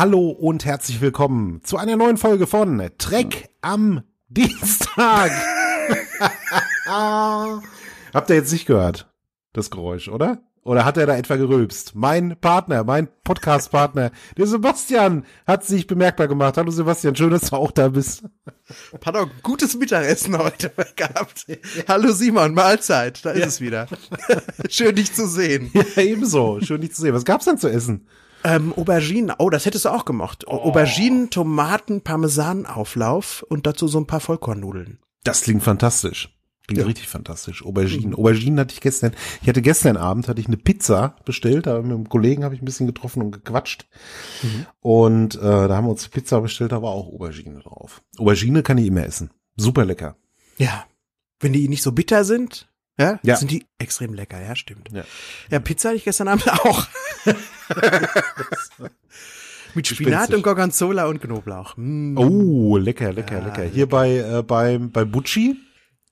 Hallo und herzlich willkommen zu einer neuen Folge von Trek am Dienstag. Habt ihr jetzt nicht gehört, das Geräusch, oder? Oder hat er da etwa gerülpst? Mein Partner, mein Podcast-Partner, der Sebastian, hat sich bemerkbar gemacht. Hallo Sebastian, schön, dass du auch da bist. Pardon, gutes Mittagessen heute gehabt. Hallo Simon, Mahlzeit, da ist ja. es wieder. schön, dich zu sehen. Ja, ebenso, schön, dich zu sehen. Was gab es denn zu essen? Ähm, Auberginen, oh, das hättest du auch gemacht. Oh. Auberginen, Tomaten, Parmesanauflauf und dazu so ein paar Vollkornnudeln. Das klingt fantastisch. Klingt ja. richtig fantastisch. Auberginen. Mhm. Auberginen hatte ich gestern. Ich hatte gestern Abend hatte ich eine Pizza bestellt. Da mit einem Kollegen habe ich ein bisschen getroffen und gequatscht. Mhm. Und äh, da haben wir uns Pizza bestellt. Da war auch Aubergine drauf. Aubergine kann ich immer essen. Super lecker. Ja. Wenn die nicht so bitter sind, ja, ja. sind die extrem lecker. Ja, stimmt. Ja, ja Pizza hatte ich gestern Abend auch. Mit Spinat und Gorgonzola und Knoblauch. Mm. Oh, lecker, lecker, ja, lecker. Hier lecker. bei, äh, beim, bei Bucci.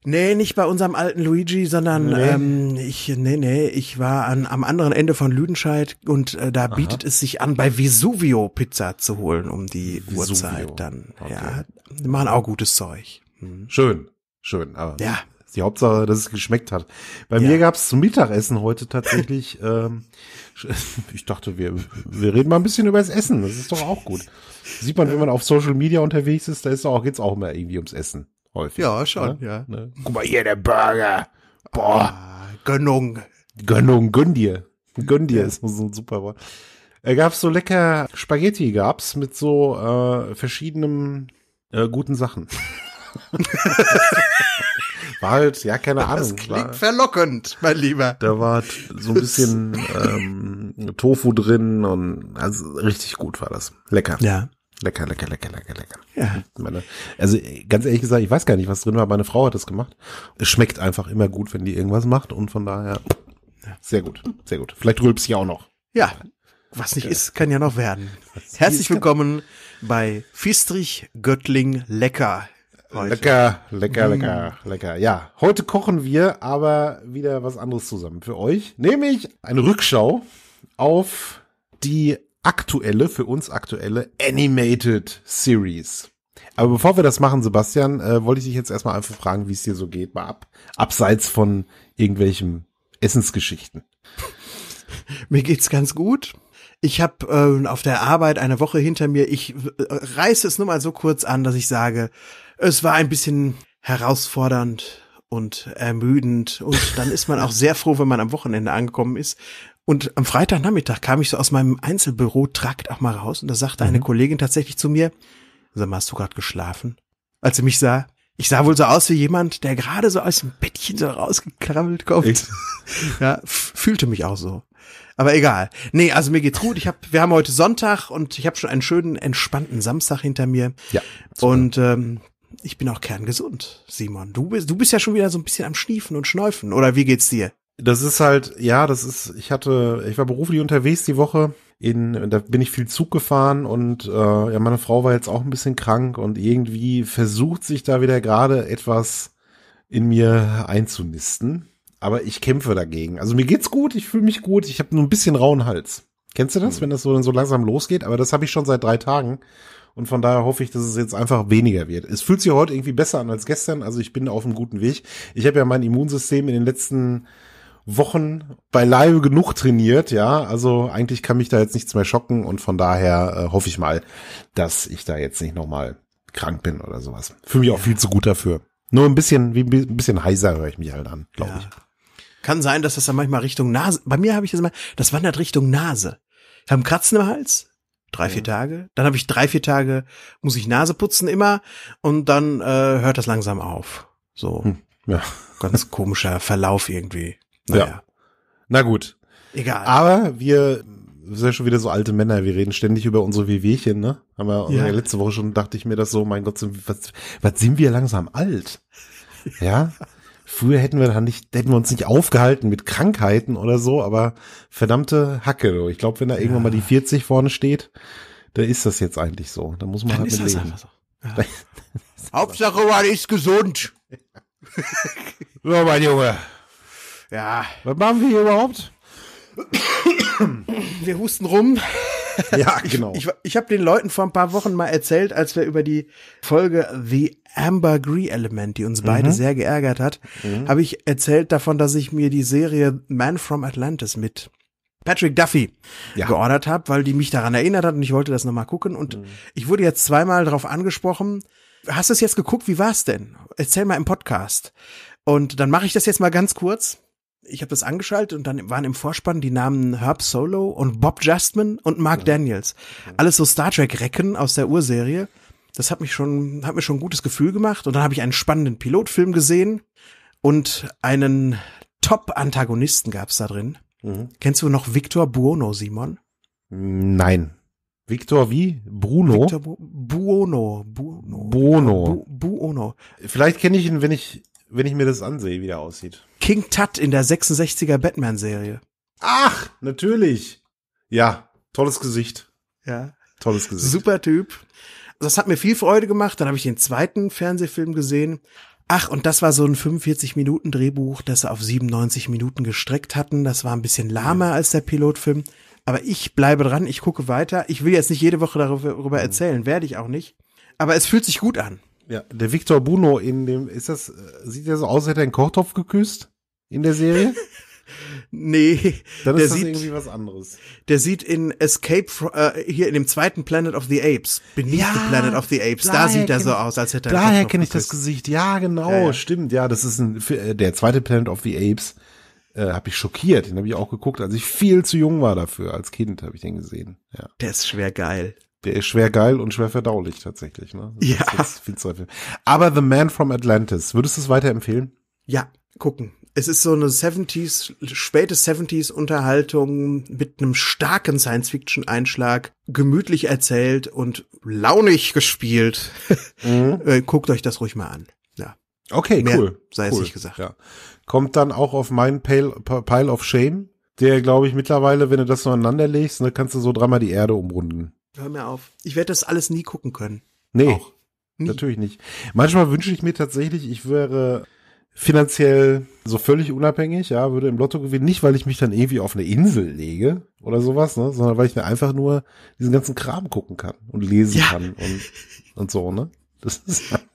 Nee, nicht bei unserem alten Luigi, sondern nee. ähm, ich, nee, nee, ich war an, am anderen Ende von Lüdenscheid und äh, da Aha. bietet es sich an, bei Vesuvio Pizza zu holen um die Vesuvio. Uhrzeit dann. Okay. Ja, die machen auch gutes Zeug. Hm. Schön, schön. Aber ja. Ist die Hauptsache, dass es geschmeckt hat. Bei ja. mir gab es zum Mittagessen heute tatsächlich, ähm, ich dachte, wir, wir reden mal ein bisschen über das Essen. Das ist doch auch gut. Sieht man, wenn man auf Social Media unterwegs ist, da ist auch, geht's auch immer irgendwie ums Essen. Häufig. Ja, schon, ne? ja. Ne? Guck mal hier, der Burger. Boah. Ah, Gönnung. Gönnung, gönn dir. Gönn dir ist so ein super Wort. Er äh, gab so lecker Spaghetti, gab's mit so äh, verschiedenen äh, guten Sachen. War halt, ja, keine das Ahnung. Das klingt war, verlockend, mein Lieber. Da war so ein bisschen ähm, Tofu drin und also richtig gut war das. Lecker. Ja. Lecker, lecker, lecker, lecker, lecker. Ja. Meine, also ganz ehrlich gesagt, ich weiß gar nicht, was drin war. Meine Frau hat das gemacht. Es schmeckt einfach immer gut, wenn die irgendwas macht und von daher sehr gut, sehr gut. Vielleicht rülps ich auch noch. Ja, was nicht ja. ist, kann ja noch werden. Herzlich willkommen bei Fistrich Göttling Lecker. Heute. Lecker, lecker, lecker, mm. lecker. Ja, heute kochen wir aber wieder was anderes zusammen für euch, nämlich eine Rückschau auf die aktuelle, für uns aktuelle Animated Series. Aber bevor wir das machen, Sebastian, äh, wollte ich dich jetzt erstmal einfach fragen, wie es dir so geht, mal ab, abseits von irgendwelchen Essensgeschichten. Mir geht's ganz gut. Ich habe ähm, auf der Arbeit eine Woche hinter mir. Ich äh, reiße es nur mal so kurz an, dass ich sage, es war ein bisschen herausfordernd und ermüdend. Und dann ist man auch sehr froh, wenn man am Wochenende angekommen ist. Und am Freitagnachmittag kam ich so aus meinem Einzelbüro, trakt auch mal raus. Und da sagte mhm. eine Kollegin tatsächlich zu mir, sag mal, hast du gerade geschlafen? Als sie mich sah, ich sah wohl so aus wie jemand, der gerade so aus dem Bettchen so rausgekrabbelt kommt. Echt? Ja, fühlte mich auch so. Aber egal. Nee, also mir geht's gut. Ich hab, wir haben heute Sonntag und ich habe schon einen schönen, entspannten Samstag hinter mir. Ja. Super. Und ähm, ich bin auch kerngesund, Simon. Du bist, du bist ja schon wieder so ein bisschen am Schniefen und Schnäufen. Oder wie geht's dir? Das ist halt, ja, das ist, ich hatte, ich war beruflich unterwegs die Woche. In, da bin ich viel Zug gefahren und äh, ja, meine Frau war jetzt auch ein bisschen krank und irgendwie versucht sich da wieder gerade etwas in mir einzunisten. Aber ich kämpfe dagegen. Also mir geht's gut, ich fühle mich gut, ich habe nur ein bisschen rauen Hals. Kennst du das, hm. wenn das so, dann so langsam losgeht? Aber das habe ich schon seit drei Tagen. Und von daher hoffe ich, dass es jetzt einfach weniger wird. Es fühlt sich heute irgendwie besser an als gestern. Also ich bin auf einem guten Weg. Ich habe ja mein Immunsystem in den letzten Wochen beileibe genug trainiert, ja. Also eigentlich kann mich da jetzt nichts mehr schocken und von daher äh, hoffe ich mal, dass ich da jetzt nicht nochmal krank bin oder sowas. Fühle mich auch viel zu gut dafür. Nur ein bisschen, wie ein bisschen heiser höre ich mich halt an, glaube ja. ich. Kann sein, dass das dann manchmal Richtung Nase. Bei mir habe ich das immer, das wandert Richtung Nase. Ich habe einen Kratzen im Hals, Drei, vier Tage. Dann habe ich drei, vier Tage, muss ich Nase putzen immer und dann äh, hört das langsam auf. So. Hm, ja. Ganz komischer Verlauf irgendwie. Naja. Ja. Na gut. Egal. Aber wir sind ja schon wieder so alte Männer, wir reden ständig über unsere Wehwehchen, ne? Haben wir ja. letzte Woche schon, dachte ich mir das so, mein Gott, sind, was, was sind wir langsam alt? Ja. Früher hätten wir, nicht, hätten wir uns nicht aufgehalten mit Krankheiten oder so, aber verdammte Hacke. Ich glaube, wenn da ja. irgendwann mal die 40 vorne steht, da ist das jetzt eigentlich so. Da muss man Dann halt mit leben. So. Ja. Hauptsache, man ist gesund. so, mein Junge. Ja. Was machen wir hier überhaupt? wir husten rum. Ja, genau. Ich, ich, ich habe den Leuten vor ein paar Wochen mal erzählt, als wir über die Folge The Amber Gree Element, die uns beide mhm. sehr geärgert hat, mhm. habe ich erzählt davon, dass ich mir die Serie Man from Atlantis mit Patrick Duffy ja. geordert habe, weil die mich daran erinnert hat und ich wollte das nochmal gucken. Und mhm. ich wurde jetzt zweimal darauf angesprochen, hast du es jetzt geguckt, wie war es denn? Erzähl mal im Podcast. Und dann mache ich das jetzt mal ganz kurz ich habe das angeschaltet und dann waren im Vorspann die Namen Herb Solo und Bob Justman und Mark ja. Daniels. Alles so Star Trek-Recken aus der Urserie. Das hat mich schon, hat mir schon ein gutes Gefühl gemacht. Und dann habe ich einen spannenden Pilotfilm gesehen und einen Top-Antagonisten gab's da drin. Mhm. Kennst du noch Victor Buono, Simon? Nein. Victor wie? Bruno? Victor Bu Buono. Buono. Buono. Bu Buono. Vielleicht kenne ich ihn, wenn ich, wenn ich mir das ansehe, wie der aussieht. King Tut in der 66er Batman-Serie. Ach, natürlich. Ja, tolles Gesicht. Ja. Tolles Gesicht. Super Typ. Das hat mir viel Freude gemacht. Dann habe ich den zweiten Fernsehfilm gesehen. Ach, und das war so ein 45-Minuten-Drehbuch, das sie auf 97 Minuten gestreckt hatten. Das war ein bisschen lahmer als der Pilotfilm. Aber ich bleibe dran, ich gucke weiter. Ich will jetzt nicht jede Woche darüber mhm. erzählen, werde ich auch nicht. Aber es fühlt sich gut an. Ja, der Victor Bruno in dem, ist das, äh, sieht ja so aus, als hätte er einen Kochtopf geküsst? in der Serie? Nee, dann ist der das sieht, irgendwie was anderes. Der sieht in Escape äh, hier in dem zweiten Planet of the Apes, Beneath ja, the Planet of the Apes, da sieht er so aus, als hätte er Daher kenne ich das Gesicht. Ja, genau, ja, ja. stimmt. Ja, das ist ein äh, der zweite Planet of the Apes. Äh, habe ich schockiert, den habe ich auch geguckt, als ich viel zu jung war dafür. Als Kind habe ich den gesehen. Ja. Der ist schwer geil. Der ist schwer geil und schwer verdaulich tatsächlich. Ne? Das ja. Viel zu viel. Aber The Man from Atlantis, würdest du es weiterempfehlen? Ja, gucken es ist so eine 70s, späte 70s Unterhaltung mit einem starken Science-Fiction-Einschlag, gemütlich erzählt und launig gespielt. Mhm. Äh, guckt euch das ruhig mal an. Ja. Okay, Mehr cool. Sei cool. es nicht gesagt. Ja. Kommt dann auch auf meinen Pile, Pile of Shame, der, glaube ich, mittlerweile, wenn du das aneinander legst, ne, kannst du so dreimal die Erde umrunden. Hör mir auf. Ich werde das alles nie gucken können. Nee. Auch. Nie. Natürlich nicht. Manchmal wünsche ich mir tatsächlich, ich wäre finanziell so völlig unabhängig, ja, würde im Lotto gewinnen, nicht weil ich mich dann irgendwie auf eine Insel lege oder sowas, ne, sondern weil ich mir einfach nur diesen ganzen Kram gucken kann und lesen ja. kann und, und so, ne? Das ist halt.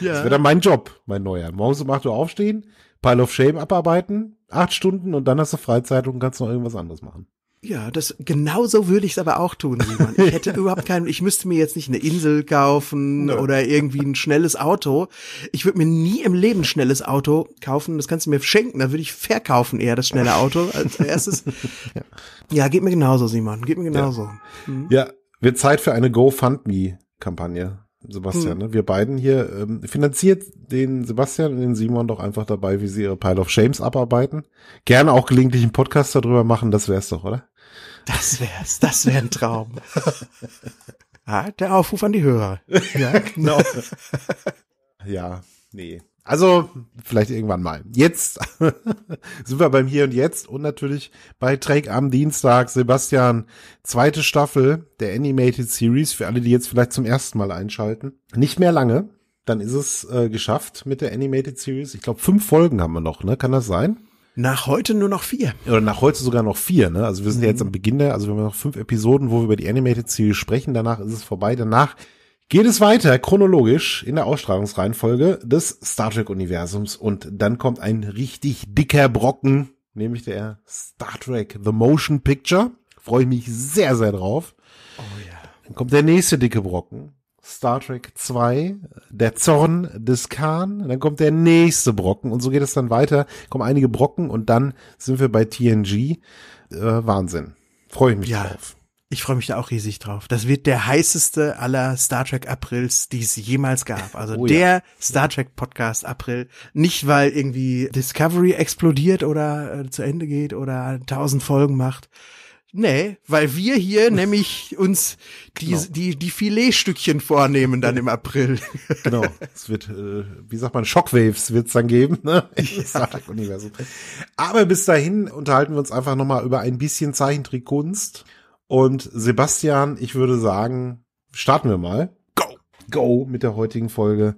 Ja. Das wäre dann mein Job, mein neuer. Morgens um 8 Uhr aufstehen, Pile of Shame abarbeiten, acht Stunden und dann hast du Freizeit und kannst noch irgendwas anderes machen. Ja, das genauso würde ich es aber auch tun, Simon. Ich hätte überhaupt keinen, ich müsste mir jetzt nicht eine Insel kaufen no. oder irgendwie ein schnelles Auto. Ich würde mir nie im Leben ein schnelles Auto kaufen. Das kannst du mir schenken, da würde ich verkaufen eher das schnelle Auto als erstes. ja. ja, geht mir genauso, Simon. Geht mir genauso. Ja, mhm. ja wird Zeit für eine GoFundMe-Kampagne. Sebastian, hm. ne? wir beiden hier ähm, finanziert den Sebastian und den Simon doch einfach dabei, wie sie ihre Pile of Shames abarbeiten. Gerne auch gelegentlich einen Podcast darüber machen, das wär's doch, oder? Das wär's, das wäre ein Traum. ah, der Aufruf an die Hörer. Ja, genau. genau. ja, nee. Also, vielleicht irgendwann mal. Jetzt sind wir beim Hier und Jetzt und natürlich bei Trek am Dienstag. Sebastian, zweite Staffel der Animated Series für alle, die jetzt vielleicht zum ersten Mal einschalten. Nicht mehr lange, dann ist es äh, geschafft mit der Animated Series. Ich glaube, fünf Folgen haben wir noch, ne? Kann das sein? Nach heute nur noch vier. Oder nach heute sogar noch vier, ne? Also wir sind mhm. ja jetzt mhm. am Beginn der, also wir haben noch fünf Episoden, wo wir über die Animated Series sprechen, danach ist es vorbei, danach geht es weiter chronologisch in der Ausstrahlungsreihenfolge des Star Trek Universums und dann kommt ein richtig dicker Brocken, nämlich der Star Trek The Motion Picture. Freue ich mich sehr, sehr drauf. Oh ja. Dann kommt der nächste dicke Brocken. Star Trek 2, der Zorn des Khan, dann kommt der nächste Brocken und so geht es dann weiter, kommen einige Brocken und dann sind wir bei TNG. Äh, Wahnsinn. Freue ich mich ja. drauf. Ich freue mich da auch riesig drauf. Das wird der heißeste aller Star Trek Aprils, die es jemals gab. Also oh, der ja. Star Trek Podcast April. Nicht, weil irgendwie Discovery explodiert oder äh, zu Ende geht oder tausend Folgen macht, Nee, weil wir hier nämlich uns die, genau. die, die Filetstückchen vornehmen dann im April. genau. Es wird, äh, wie sagt man, Shockwaves wird's dann geben, ne? Im ja. Star Trek-Universum. Aber bis dahin unterhalten wir uns einfach nochmal über ein bisschen Zeichentrickkunst. Und Sebastian, ich würde sagen, starten wir mal. Go! Go mit der heutigen Folge.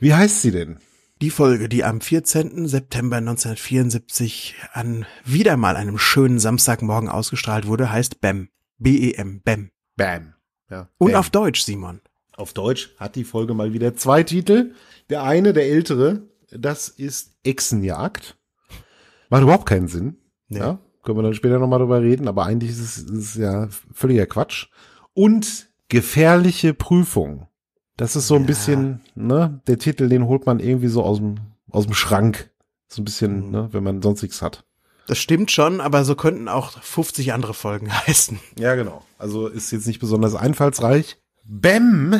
Wie heißt sie denn? Die Folge, die am 14. September 1974 an wieder mal einem schönen Samstagmorgen ausgestrahlt wurde, heißt BEM. B-E-M. BEM. BEM. Ja, Und auf Deutsch, Simon. Auf Deutsch hat die Folge mal wieder zwei Titel. Der eine, der ältere, das ist Echsenjagd. Macht überhaupt keinen Sinn. Nee. Ja, können wir dann später nochmal drüber reden, aber eigentlich ist es, ist es ja völliger Quatsch. Und gefährliche Prüfung. Das ist so ein ja. bisschen, ne, der Titel, den holt man irgendwie so aus dem, aus dem Schrank. So ein bisschen, mhm. ne, wenn man sonst nichts hat. Das stimmt schon, aber so könnten auch 50 andere Folgen heißen. Ja, genau. Also ist jetzt nicht besonders einfallsreich. Bem,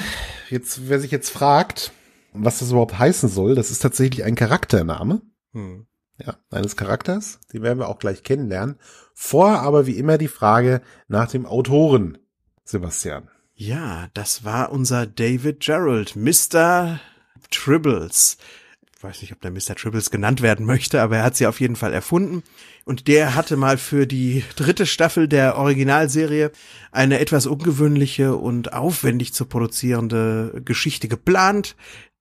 jetzt, wer sich jetzt fragt, was das überhaupt heißen soll, das ist tatsächlich ein Charaktername. Hm. Ja, eines Charakters. Den werden wir auch gleich kennenlernen. Vor aber wie immer die Frage nach dem Autoren, Sebastian. Ja, das war unser David Gerald, Mr. Tribbles. Ich weiß nicht, ob der Mr. Tribbles genannt werden möchte, aber er hat sie auf jeden Fall erfunden. Und der hatte mal für die dritte Staffel der Originalserie eine etwas ungewöhnliche und aufwendig zu produzierende Geschichte geplant,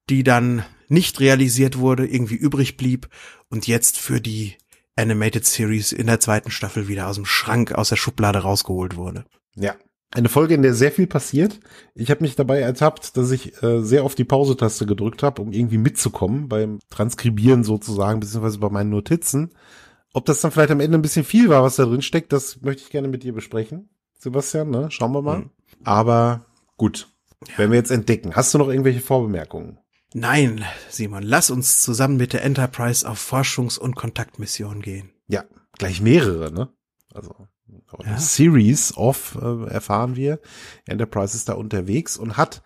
die dann nicht realisiert wurde, irgendwie übrig blieb und jetzt für die Animated Series in der zweiten Staffel wieder aus dem Schrank, aus der Schublade rausgeholt wurde. Ja, eine Folge, in der sehr viel passiert. Ich habe mich dabei ertappt, dass ich äh, sehr oft die Pause-Taste gedrückt habe, um irgendwie mitzukommen beim Transkribieren sozusagen, beziehungsweise bei meinen Notizen. Ob das dann vielleicht am Ende ein bisschen viel war, was da drin steckt, das möchte ich gerne mit dir besprechen, Sebastian. Ne? Schauen wir mal. Mhm. Aber gut, werden wir jetzt entdecken. Hast du noch irgendwelche Vorbemerkungen? Nein, Simon, lass uns zusammen mit der Enterprise auf Forschungs- und Kontaktmission gehen. Ja, gleich mehrere, ne? Also ja. Series of äh, erfahren wir. Enterprise ist da unterwegs und hat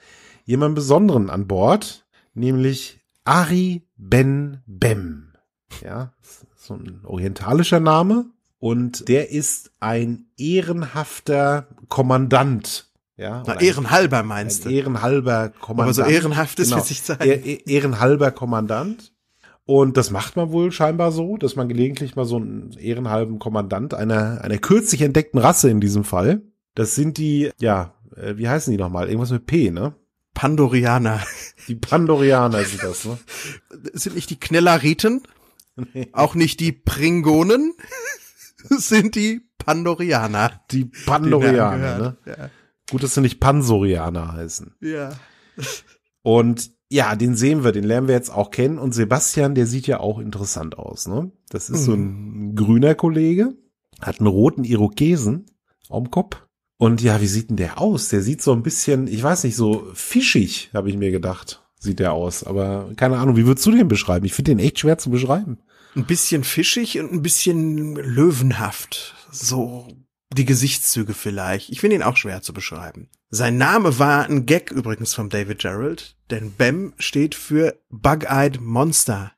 jemanden Besonderen an Bord, nämlich Ari Ben Bem. Ja, so ein orientalischer Name. Und der ist ein ehrenhafter Kommandant. Ja, Na, ehrenhalber meinst du? Ehrenhalber Kommandant. Aber so ehrenhaft ist genau. sich zeigt. ehrenhalber Kommandant. Und das macht man wohl scheinbar so, dass man gelegentlich mal so einen ehrenhalben Kommandant einer, einer kürzlich entdeckten Rasse in diesem Fall. Das sind die, ja, äh, wie heißen die nochmal? Irgendwas mit P, ne? Pandorianer. Die Pandorianer sind das, ne? Sind nicht die Knelleriten? Nee. Auch nicht die Pringonen? sind die Pandorianer. Die Pandorianer, ne? Ja. Gut, dass sie nicht Pansorianer heißen. Ja. Und ja, den sehen wir, den lernen wir jetzt auch kennen. Und Sebastian, der sieht ja auch interessant aus, ne? Das ist mhm. so ein hm. grüner Kollege, hat einen roten Irokesen am Kopf. Und ja, wie sieht denn der aus? Der sieht so ein bisschen, ich weiß nicht, so fischig, habe ich mir gedacht, sieht der aus. Aber keine Ahnung, wie würdest du den beschreiben? Ich finde den echt schwer zu beschreiben. Ein bisschen fischig und ein bisschen löwenhaft. So die Gesichtszüge vielleicht. Ich finde ihn auch schwer zu beschreiben. Sein Name war ein Gag übrigens von David Gerald, denn BAM steht für Bug-Eyed Monster.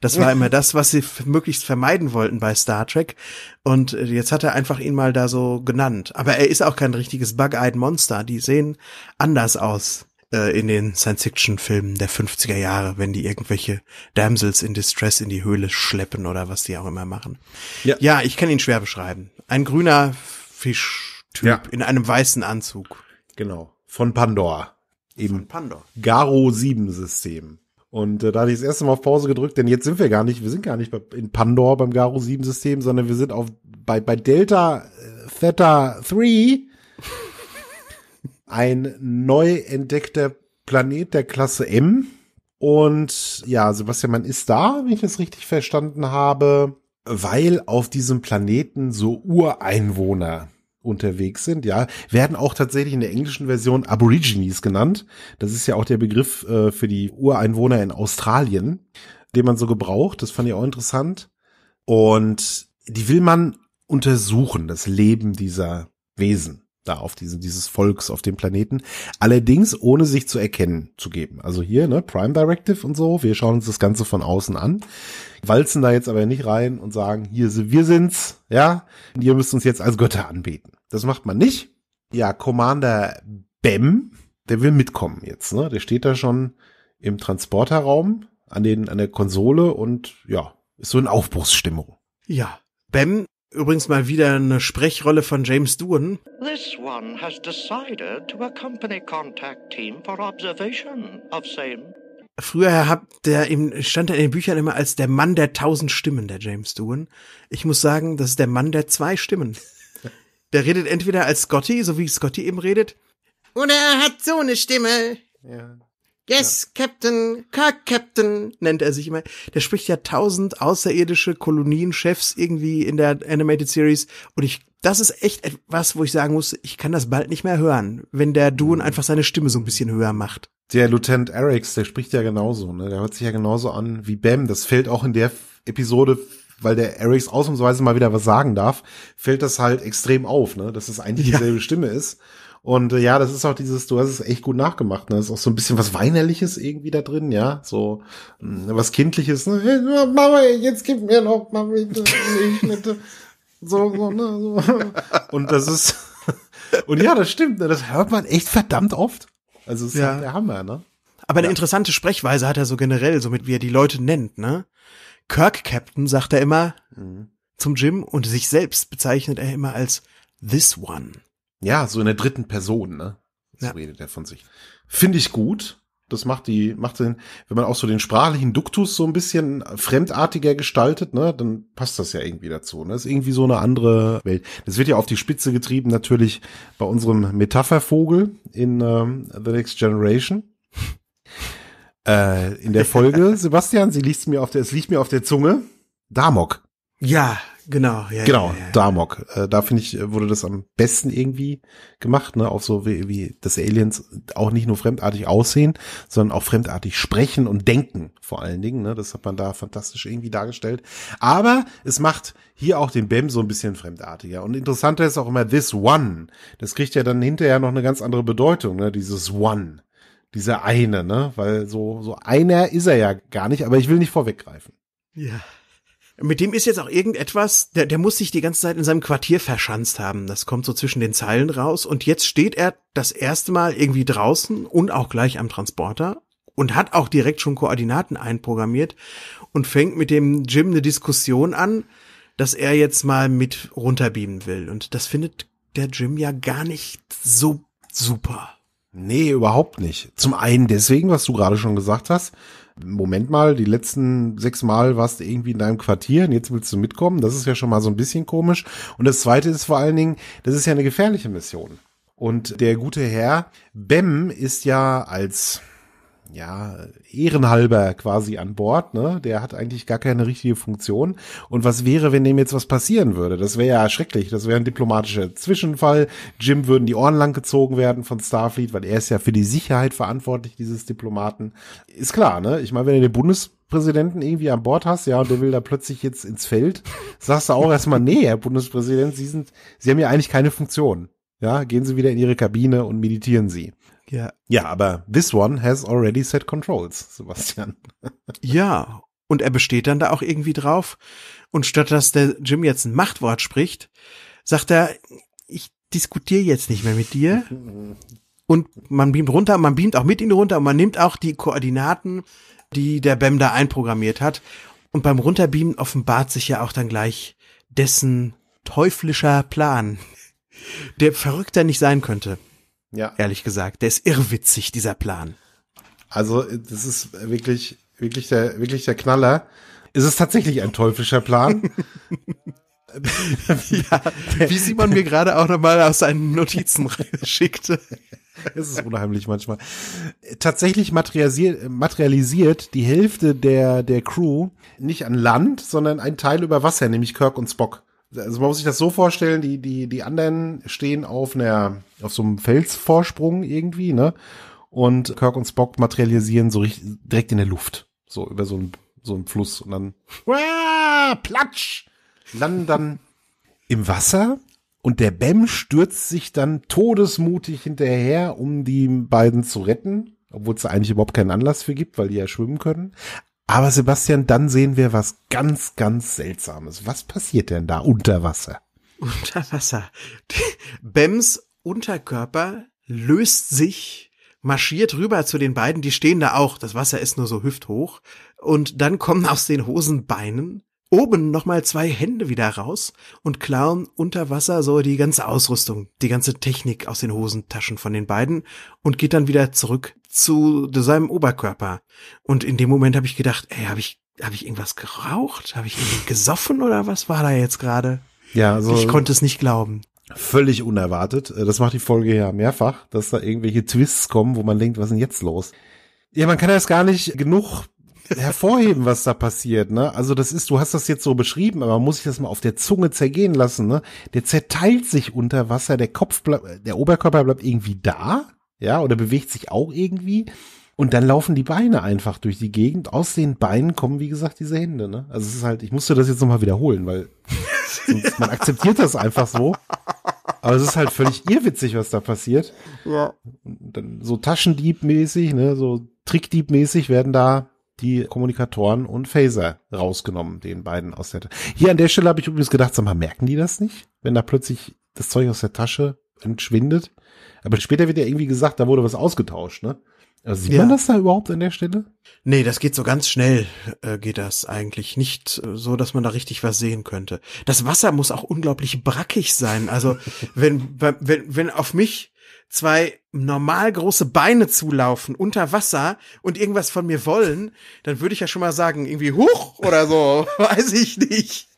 Das war immer das, was sie möglichst vermeiden wollten bei Star Trek. Und äh, jetzt hat er einfach ihn mal da so genannt. Aber er ist auch kein richtiges Bug-Eyed Monster. Die sehen anders aus äh, in den Science-Fiction-Filmen der 50er Jahre, wenn die irgendwelche Damsels in Distress in die Höhle schleppen oder was die auch immer machen. Ja, ja ich kann ihn schwer beschreiben. Ein grüner Fischtyp ja. in einem weißen Anzug. Genau. Von Pandora. Eben. Von Pandora. Garo 7 System. Und äh, da hatte ich das erste Mal auf Pause gedrückt, denn jetzt sind wir gar nicht, wir sind gar nicht in Pandora beim Garo 7 System, sondern wir sind auf bei, bei Delta äh, Theta 3 ein neu entdeckter Planet der Klasse M. Und ja, Sebastian, man ist da, wenn ich das richtig verstanden habe, weil auf diesem Planeten so Ureinwohner unterwegs sind, ja, werden auch tatsächlich in der englischen Version Aborigines genannt. Das ist ja auch der Begriff äh, für die Ureinwohner in Australien, den man so gebraucht. Das fand ich auch interessant. Und die will man untersuchen, das Leben dieser Wesen da auf diese, dieses Volks auf dem Planeten. Allerdings ohne sich zu erkennen zu geben. Also hier, ne, Prime Directive und so. Wir schauen uns das Ganze von außen an. Walzen da jetzt aber nicht rein und sagen, hier, wir sind's, ja. Und ihr müsst uns jetzt als Götter anbeten. Das macht man nicht. Ja, Commander Bem, der will mitkommen jetzt, ne. Der steht da schon im Transporterraum an den, an der Konsole und ja, ist so in Aufbruchsstimmung. Ja. Bem Übrigens mal wieder eine Sprechrolle von James Doohan. This one has decided to accompany contact team for observation of same. Früher der stand er in den Büchern immer als der Mann der tausend Stimmen, der James Doohan. Ich muss sagen, das ist der Mann der zwei Stimmen. Der redet entweder als Scotty, so wie Scotty eben redet, oder er hat so eine Stimme. Ja. Yes, ja. Captain, Kirk Captain, nennt er sich immer. Der spricht ja tausend außerirdische Kolonienchefs irgendwie in der Animated Series. Und ich, das ist echt etwas, wo ich sagen muss, ich kann das bald nicht mehr hören, wenn der Dune mhm. einfach seine Stimme so ein bisschen höher macht. Der Lieutenant Eric's, der spricht ja genauso, ne? Der hört sich ja genauso an wie Bam. Das fällt auch in der Episode weil der Erics ausnahmsweise mal wieder was sagen darf, fällt das halt extrem auf, ne? dass es eigentlich ja. dieselbe Stimme ist. Und äh, ja, das ist auch dieses, du hast es echt gut nachgemacht. Ne? Das ist auch so ein bisschen was Weinerliches irgendwie da drin, ja. So mh, mm, was Kindliches. Ne? Hey, Mama, jetzt gib mir noch, Mama, ich bitte. So, so, ne, so. Und das ist, und ja, das stimmt. Ne? Das hört man echt verdammt oft. Also es ist ja. Halt der Hammer, ne? Aber eine ja. interessante Sprechweise hat er so generell, so mit wie er die Leute nennt, ne? Kirk Captain sagt er immer mhm. zum Jim und sich selbst bezeichnet er immer als this one ja, so in der dritten Person, ne? So ja. redet er von sich. Finde ich gut. Das macht die, macht den, Wenn man auch so den sprachlichen Duktus so ein bisschen fremdartiger gestaltet, ne, dann passt das ja irgendwie dazu. Ne? Das ist irgendwie so eine andere Welt. Das wird ja auf die Spitze getrieben, natürlich bei unserem Metaphervogel in ähm, The Next Generation. äh, in der Folge, Sebastian, sie liegt mir auf der, es liegt mir auf der Zunge. Damok. Ja, Genau, ja. Genau, ja, ja, Damok. Äh, da finde ich, äh, wurde das am besten irgendwie gemacht, ne? Auch so wie, wie das Aliens auch nicht nur fremdartig aussehen, sondern auch fremdartig sprechen und denken, vor allen Dingen. Ne? Das hat man da fantastisch irgendwie dargestellt. Aber es macht hier auch den Bem so ein bisschen fremdartiger. Und interessanter ist auch immer this one. Das kriegt ja dann hinterher noch eine ganz andere Bedeutung, ne? Dieses One. Dieser eine, ne? Weil so, so einer ist er ja gar nicht, aber ich will nicht vorweggreifen. Ja. Mit dem ist jetzt auch irgendetwas, der, der muss sich die ganze Zeit in seinem Quartier verschanzt haben. Das kommt so zwischen den Zeilen raus. Und jetzt steht er das erste Mal irgendwie draußen und auch gleich am Transporter und hat auch direkt schon Koordinaten einprogrammiert und fängt mit dem Jim eine Diskussion an, dass er jetzt mal mit runterbeamen will. Und das findet der Jim ja gar nicht so super. Nee, überhaupt nicht. Zum einen deswegen, was du gerade schon gesagt hast, Moment mal, die letzten sechs Mal warst du irgendwie in deinem Quartier und jetzt willst du mitkommen. Das ist ja schon mal so ein bisschen komisch. Und das Zweite ist vor allen Dingen, das ist ja eine gefährliche Mission. Und der gute Herr Bem ist ja als ja, ehrenhalber quasi an Bord, ne? Der hat eigentlich gar keine richtige Funktion. Und was wäre, wenn dem jetzt was passieren würde? Das wäre ja schrecklich. Das wäre ein diplomatischer Zwischenfall. Jim würden die Ohren lang gezogen werden von Starfleet, weil er ist ja für die Sicherheit verantwortlich, dieses Diplomaten. Ist klar, ne? Ich meine, wenn er den Bundes Präsidenten irgendwie an Bord hast, ja, und der will da plötzlich jetzt ins Feld, sagst du auch erstmal, nee, Herr Bundespräsident, Sie sind, Sie haben ja eigentlich keine Funktion. Ja, gehen Sie wieder in Ihre Kabine und meditieren Sie. Ja. Ja, aber this one has already set controls, Sebastian. ja, und er besteht dann da auch irgendwie drauf. Und statt dass der Jim jetzt ein Machtwort spricht, sagt er, ich diskutiere jetzt nicht mehr mit dir. Und man beamt runter, man beamt auch mit ihnen runter und man nimmt auch die Koordinaten, die der Bem da einprogrammiert hat. Und beim Runterbeamen offenbart sich ja auch dann gleich dessen teuflischer Plan, der verrückter nicht sein könnte. Ja. Ehrlich gesagt, der ist irrwitzig, dieser Plan. Also, das ist wirklich, wirklich der, wirklich der Knaller. Ist es tatsächlich ein teuflischer Plan? ja, wie Simon mir gerade auch nochmal aus seinen Notizen schickte. Es ist unheimlich manchmal. Tatsächlich materialisiert, materialisiert die Hälfte der, der Crew nicht an Land, sondern ein Teil über Wasser, nämlich Kirk und Spock also man muss sich das so vorstellen, die, die, die anderen stehen auf einer, auf so einem Felsvorsprung irgendwie, ne? Und Kirk und Spock materialisieren so richtig, direkt in der Luft. So über so einen, so einen Fluss und dann, platsch! Landen dann im Wasser und der Bem stürzt sich dann todesmutig hinterher, um die beiden zu retten obwohl es da eigentlich überhaupt keinen Anlass für gibt, weil die ja schwimmen können. Aber Sebastian, dann sehen wir was ganz, ganz Seltsames. Was passiert denn da unter Wasser? Unter Wasser. Bems Unterkörper löst sich, marschiert rüber zu den beiden, die stehen da auch. Das Wasser ist nur so hüfthoch. Und dann kommen aus den Hosenbeinen oben nochmal zwei Hände wieder raus und klauen unter Wasser so die ganze Ausrüstung, die ganze Technik aus den Hosentaschen von den beiden und geht dann wieder zurück zu seinem Oberkörper. Und in dem Moment habe ich gedacht, ey, habe ich, habe ich irgendwas geraucht? Habe ich gesoffen oder was war da jetzt gerade? Ja, so also ich konnte es nicht glauben. Völlig unerwartet. Äh, das macht die Folge ja mehrfach, dass da irgendwelche Twists kommen, wo man denkt, was ist denn jetzt los? Ja, man kann das gar nicht genug hervorheben, was da passiert, ne? Also das ist, du hast das jetzt so beschrieben, aber muss ich das mal auf der Zunge zergehen lassen, ne? Der zerteilt sich unter Wasser, der Kopf bleibt, der Oberkörper bleibt irgendwie da, ja, oder bewegt sich auch irgendwie. Und dann laufen die Beine einfach durch die Gegend. Aus den Beinen kommen, wie gesagt, diese Hände, ne? Also es ist halt, ich musste das jetzt nochmal wiederholen, weil sonst, man akzeptiert das einfach so. Aber es ist halt völlig irrwitzig, was da passiert. Ja. Und dann so Taschendieb-mäßig, ne, so Trickdieb-mäßig werden da die Kommunikatoren und Phaser rausgenommen, den beiden aus der Tasche. Hier an der Stelle habe ich übrigens gedacht, sag mal, merken die das nicht, wenn da plötzlich das Zeug aus der Tasche entschwindet? Aber später wird ja irgendwie gesagt, da wurde was ausgetauscht, ne? Also sieht ja. man das da überhaupt an der Stelle? Nee, das geht so ganz schnell, äh, geht das eigentlich. Nicht äh, so, dass man da richtig was sehen könnte. Das Wasser muss auch unglaublich brackig sein. Also wenn, wenn, wenn auf mich zwei normal große Beine zulaufen unter Wasser und irgendwas von mir wollen, dann würde ich ja schon mal sagen, irgendwie huch oder so, weiß ich nicht.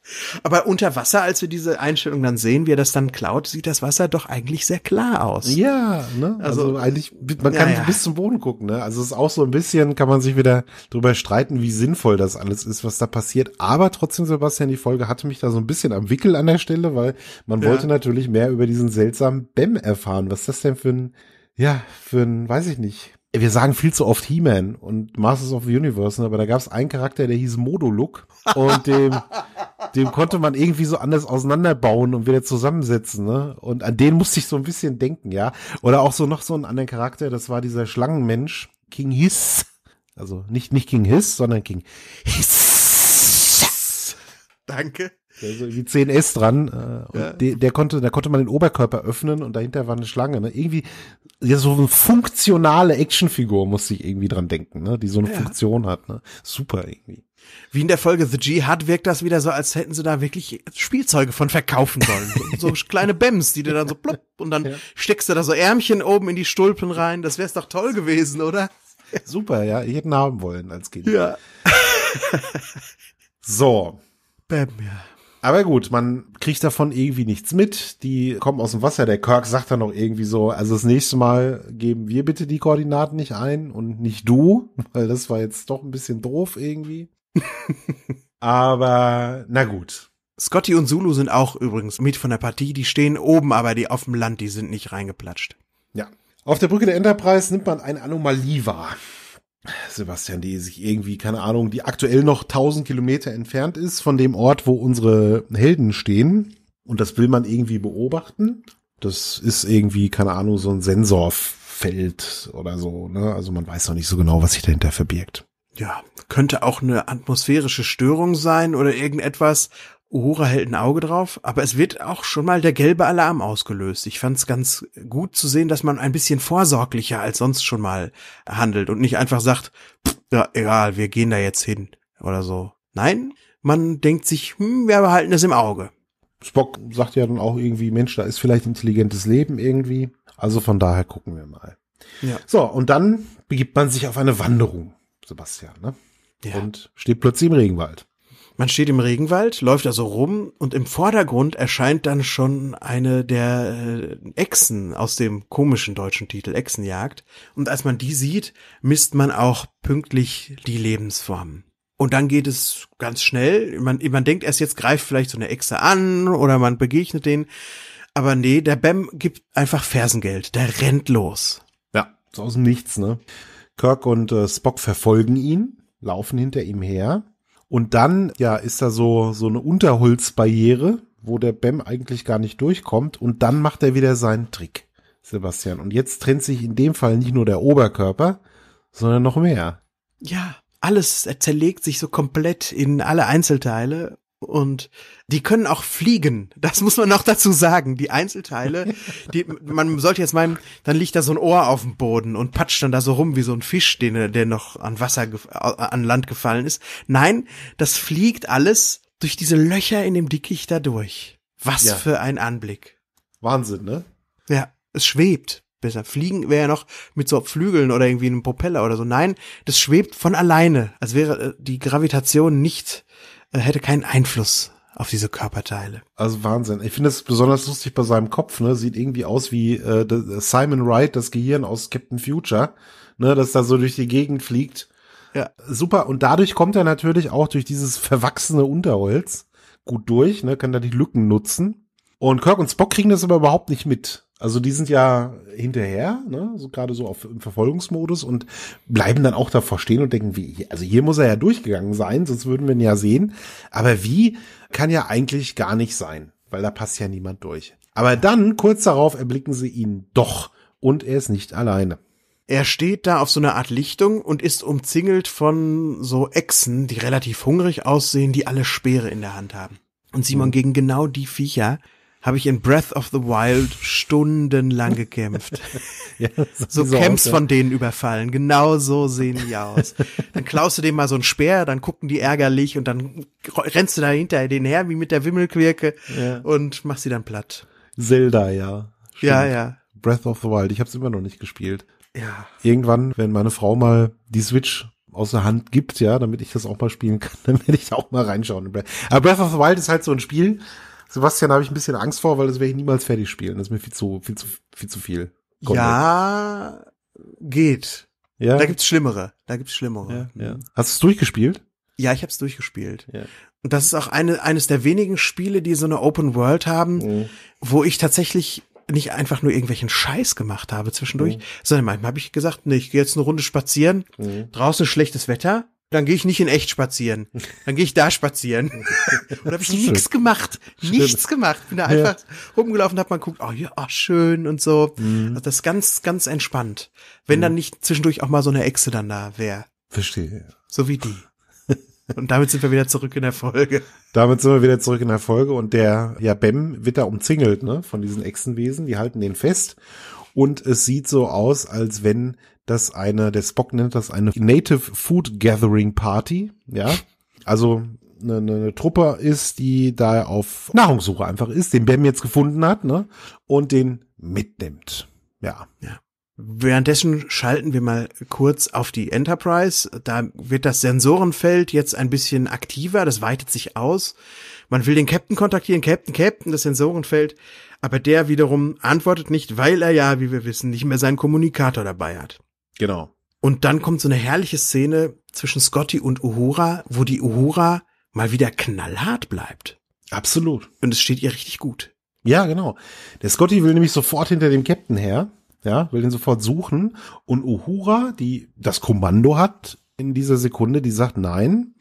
Aber unter Wasser, als wir diese Einstellung dann sehen, wie er das dann klaut, sieht das Wasser doch eigentlich sehr klar aus. Ja, ne? Also, also eigentlich, man kann ja, ja. bis zum Boden gucken, ne? Also es ist auch so ein bisschen, kann man sich wieder drüber streiten, wie sinnvoll das alles ist, was da passiert. Aber trotzdem, Sebastian, die Folge hatte mich da so ein bisschen am Wickel an der Stelle, weil man ja. wollte natürlich mehr über diesen seltsamen Bem erfahren. Was ist das denn für ein, ja, für ein, weiß ich nicht, wir sagen viel zu oft He-Man und Masters of the Universe, ne, aber da gab es einen Charakter, der hieß Modoluk und dem, dem konnte man irgendwie so anders auseinanderbauen und wieder zusammensetzen. Ne? Und an den musste ich so ein bisschen denken, ja. Oder auch so noch so einen anderen Charakter, das war dieser Schlangenmensch, King Hiss. Also nicht, nicht King Hiss, sondern King Hiss. Danke so irgendwie 10S dran. Äh, und ja. de, der konnte, da konnte man den Oberkörper öffnen und dahinter war eine Schlange. Ne? Irgendwie, ja, so eine funktionale Actionfigur muss ich irgendwie dran denken, ne? die so eine ja. Funktion hat. Ne? Super irgendwie. Wie in der Folge The G hat, wirkt das wieder so, als hätten sie da wirklich Spielzeuge von verkaufen sollen. So, kleine Bems, die du dann so plopp und dann ja. steckst du da so Ärmchen oben in die Stulpen rein. Das wär's doch toll gewesen, oder? Super, ja. Ich hätte ihn haben wollen als Kind. Ja. so. Bam, ja. Aber gut, man kriegt davon irgendwie nichts mit. Die kommen aus dem Wasser. Der Kirk sagt dann noch irgendwie so, also das nächste Mal geben wir bitte die Koordinaten nicht ein und nicht du, weil das war jetzt doch ein bisschen doof irgendwie. aber na gut. Scotty und Zulu sind auch übrigens mit von der Partie. Die stehen oben, aber die auf dem Land, die sind nicht reingeplatscht. Ja. Auf der Brücke der Enterprise nimmt man eine Anomalie wahr. Sebastian, die sich irgendwie, keine Ahnung, die aktuell noch 1000 Kilometer entfernt ist von dem Ort, wo unsere Helden stehen. Und das will man irgendwie beobachten. Das ist irgendwie, keine Ahnung, so ein Sensorfeld oder so. Ne? Also man weiß noch nicht so genau, was sich dahinter verbirgt. Ja, könnte auch eine atmosphärische Störung sein oder irgendetwas, Uhura hält ein Auge drauf, aber es wird auch schon mal der gelbe Alarm ausgelöst. Ich fand es ganz gut zu sehen, dass man ein bisschen vorsorglicher als sonst schon mal handelt und nicht einfach sagt, pff, ja, egal, wir gehen da jetzt hin oder so. Nein, man denkt sich, hm, wir behalten das im Auge. Spock sagt ja dann auch irgendwie, Mensch, da ist vielleicht intelligentes Leben irgendwie. Also von daher gucken wir mal. Ja. So, und dann begibt man sich auf eine Wanderung, Sebastian, ne? Ja. Und steht plötzlich im Regenwald. Man steht im Regenwald, läuft da so rum und im Vordergrund erscheint dann schon eine der äh, Echsen aus dem komischen deutschen Titel Echsenjagd. Und als man die sieht, misst man auch pünktlich die Lebensformen. Und dann geht es ganz schnell. Man, man denkt erst, jetzt greift vielleicht so eine Echse an oder man begegnet den. Aber nee, der Bam gibt einfach Fersengeld. Der rennt los. Ja, so aus dem Nichts, ne? Kirk und äh, Spock verfolgen ihn, laufen hinter ihm her. Und dann, ja, ist da so, so eine Unterholzbarriere, wo der Bem eigentlich gar nicht durchkommt. Und dann macht er wieder seinen Trick, Sebastian. Und jetzt trennt sich in dem Fall nicht nur der Oberkörper, sondern noch mehr. Ja, alles zerlegt sich so komplett in alle Einzelteile und die können auch fliegen. Das muss man noch dazu sagen. Die Einzelteile, die, man sollte jetzt meinen, dann liegt da so ein Ohr auf dem Boden und patscht dann da so rum wie so ein Fisch, den, der noch an Wasser, äh, an Land gefallen ist. Nein, das fliegt alles durch diese Löcher in dem Dickicht da durch. Was ja. für ein Anblick. Wahnsinn, ne? Ja, es schwebt. Besser fliegen wäre ja noch mit so Flügeln oder irgendwie einem Propeller oder so. Nein, das schwebt von alleine, als wäre äh, die Gravitation nicht äh, hätte keinen Einfluss auf diese Körperteile. Also Wahnsinn. Ich finde es besonders lustig bei seinem Kopf, ne? Sieht irgendwie aus wie äh, Simon Wright, das Gehirn aus Captain Future, ne, das da so durch die Gegend fliegt. Ja. Super. Und dadurch kommt er natürlich auch durch dieses verwachsene Unterholz gut durch, ne? Kann da die Lücken nutzen. Und Kirk und Spock kriegen das aber überhaupt nicht mit. Also die sind ja hinterher, ne? so gerade so auf, im Verfolgungsmodus und bleiben dann auch davor stehen und denken, wie, also hier muss er ja durchgegangen sein, sonst würden wir ihn ja sehen. Aber wie kann ja eigentlich gar nicht sein, weil da passt ja niemand durch. Aber dann, kurz darauf, erblicken sie ihn doch und er ist nicht alleine. Er steht da auf so einer Art Lichtung und ist umzingelt von so Echsen, die relativ hungrig aussehen, die alle Speere in der Hand haben. Und Simon, mhm. gegen genau die Viecher habe ich in Breath of the Wild stundenlang gekämpft. ja, so, so Camps aus, von denen überfallen. Genau so sehen die aus. Dann klaust du dem mal so einen Speer, dann gucken die ärgerlich und dann rennst du dahinter den her wie mit der Wimmelquirke ja. und machst sie dann platt. Zelda, ja. Stimmt. Ja, ja. Breath of the Wild. Ich habe es immer noch nicht gespielt. Ja. Irgendwann, wenn meine Frau mal die Switch aus der Hand gibt, ja, damit ich das auch mal spielen kann, dann werde ich da auch mal reinschauen. Aber Breath of the Wild ist halt so ein Spiel, Sebastian habe ich ein bisschen Angst vor, weil das werde ich niemals fertig spielen. Das ist mir viel zu, viel zu, viel zu viel. Content. Ja, geht. Ja. Da gibt's schlimmere. Da gibt's schlimmere. Ja, ja. Mhm. Hast du es durchgespielt? Ja, ich habe es durchgespielt. Ja. Und das ist auch eine, eines der wenigen Spiele, die so eine Open World haben, mhm. wo ich tatsächlich nicht einfach nur irgendwelchen Scheiß gemacht habe zwischendurch, mhm. sondern manchmal habe ich gesagt, nee, ich gehe jetzt eine Runde spazieren, mhm. draußen schlechtes Wetter, dann gehe ich nicht in echt spazieren. Dann gehe ich da spazieren. und habe ich nichts gemacht. Schön. Nichts gemacht. Bin da einfach ja. rumgelaufen, hab mal geguckt, oh ja, oh, schön und so. Mhm. Also das ist ganz, ganz entspannt. Wenn mhm. dann nicht zwischendurch auch mal so eine Echse dann da wäre. Verstehe. So wie die. Und damit sind wir wieder zurück in der Folge. Damit sind wir wieder zurück in der Folge und der, ja, Bem wird da umzingelt, ne, von diesen Echsenwesen. Die halten den fest und es sieht so aus, als wenn das eine, der Spock nennt das eine Native Food Gathering Party, ja. Also eine, eine ne Truppe ist, die da auf Nahrungssuche einfach ist, den Bam jetzt gefunden hat, ne? Und den mitnimmt. Ja. ja. Währenddessen schalten wir mal kurz auf die Enterprise. Da wird das Sensorenfeld jetzt ein bisschen aktiver, das weitet sich aus. Man will den Captain kontaktieren, Captain, Captain, das Sensorenfeld. Aber der wiederum antwortet nicht, weil er ja, wie wir wissen, nicht mehr seinen Kommunikator dabei hat. Genau. Und dann kommt so eine herrliche Szene zwischen Scotty und Uhura, wo die Uhura mal wieder knallhart bleibt. Absolut. Und es steht ihr richtig gut. Ja, genau. Der Scotty will nämlich sofort hinter dem Captain her. Ja, will den sofort suchen. Und Uhura, die das Kommando hat in dieser Sekunde, die sagt, nein,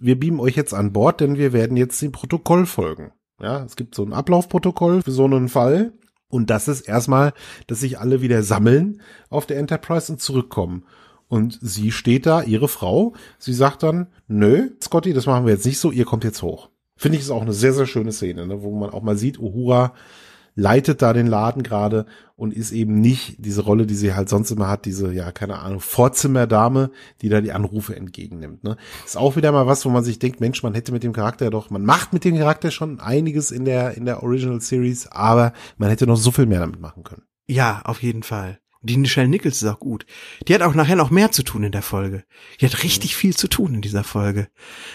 wir beamen euch jetzt an Bord, denn wir werden jetzt dem Protokoll folgen. Ja, es gibt so ein Ablaufprotokoll für so einen Fall. Und das ist erstmal, dass sich alle wieder sammeln auf der Enterprise und zurückkommen. Und sie steht da, ihre Frau, sie sagt dann, nö, Scotty, das machen wir jetzt nicht so, ihr kommt jetzt hoch. Finde ich ist auch eine sehr, sehr schöne Szene, ne, wo man auch mal sieht, Uhura leitet da den Laden gerade und ist eben nicht diese Rolle, die sie halt sonst immer hat, diese, ja, keine Ahnung, Vorzimmerdame, die da die Anrufe entgegennimmt. Ne? Ist auch wieder mal was, wo man sich denkt, Mensch, man hätte mit dem Charakter doch, man macht mit dem Charakter schon einiges in der, in der Original Series, aber man hätte noch so viel mehr damit machen können. Ja, auf jeden Fall. Die Michelle Nichols ist auch gut. Die hat auch nachher noch mehr zu tun in der Folge. Die hat richtig mhm. viel zu tun in dieser Folge.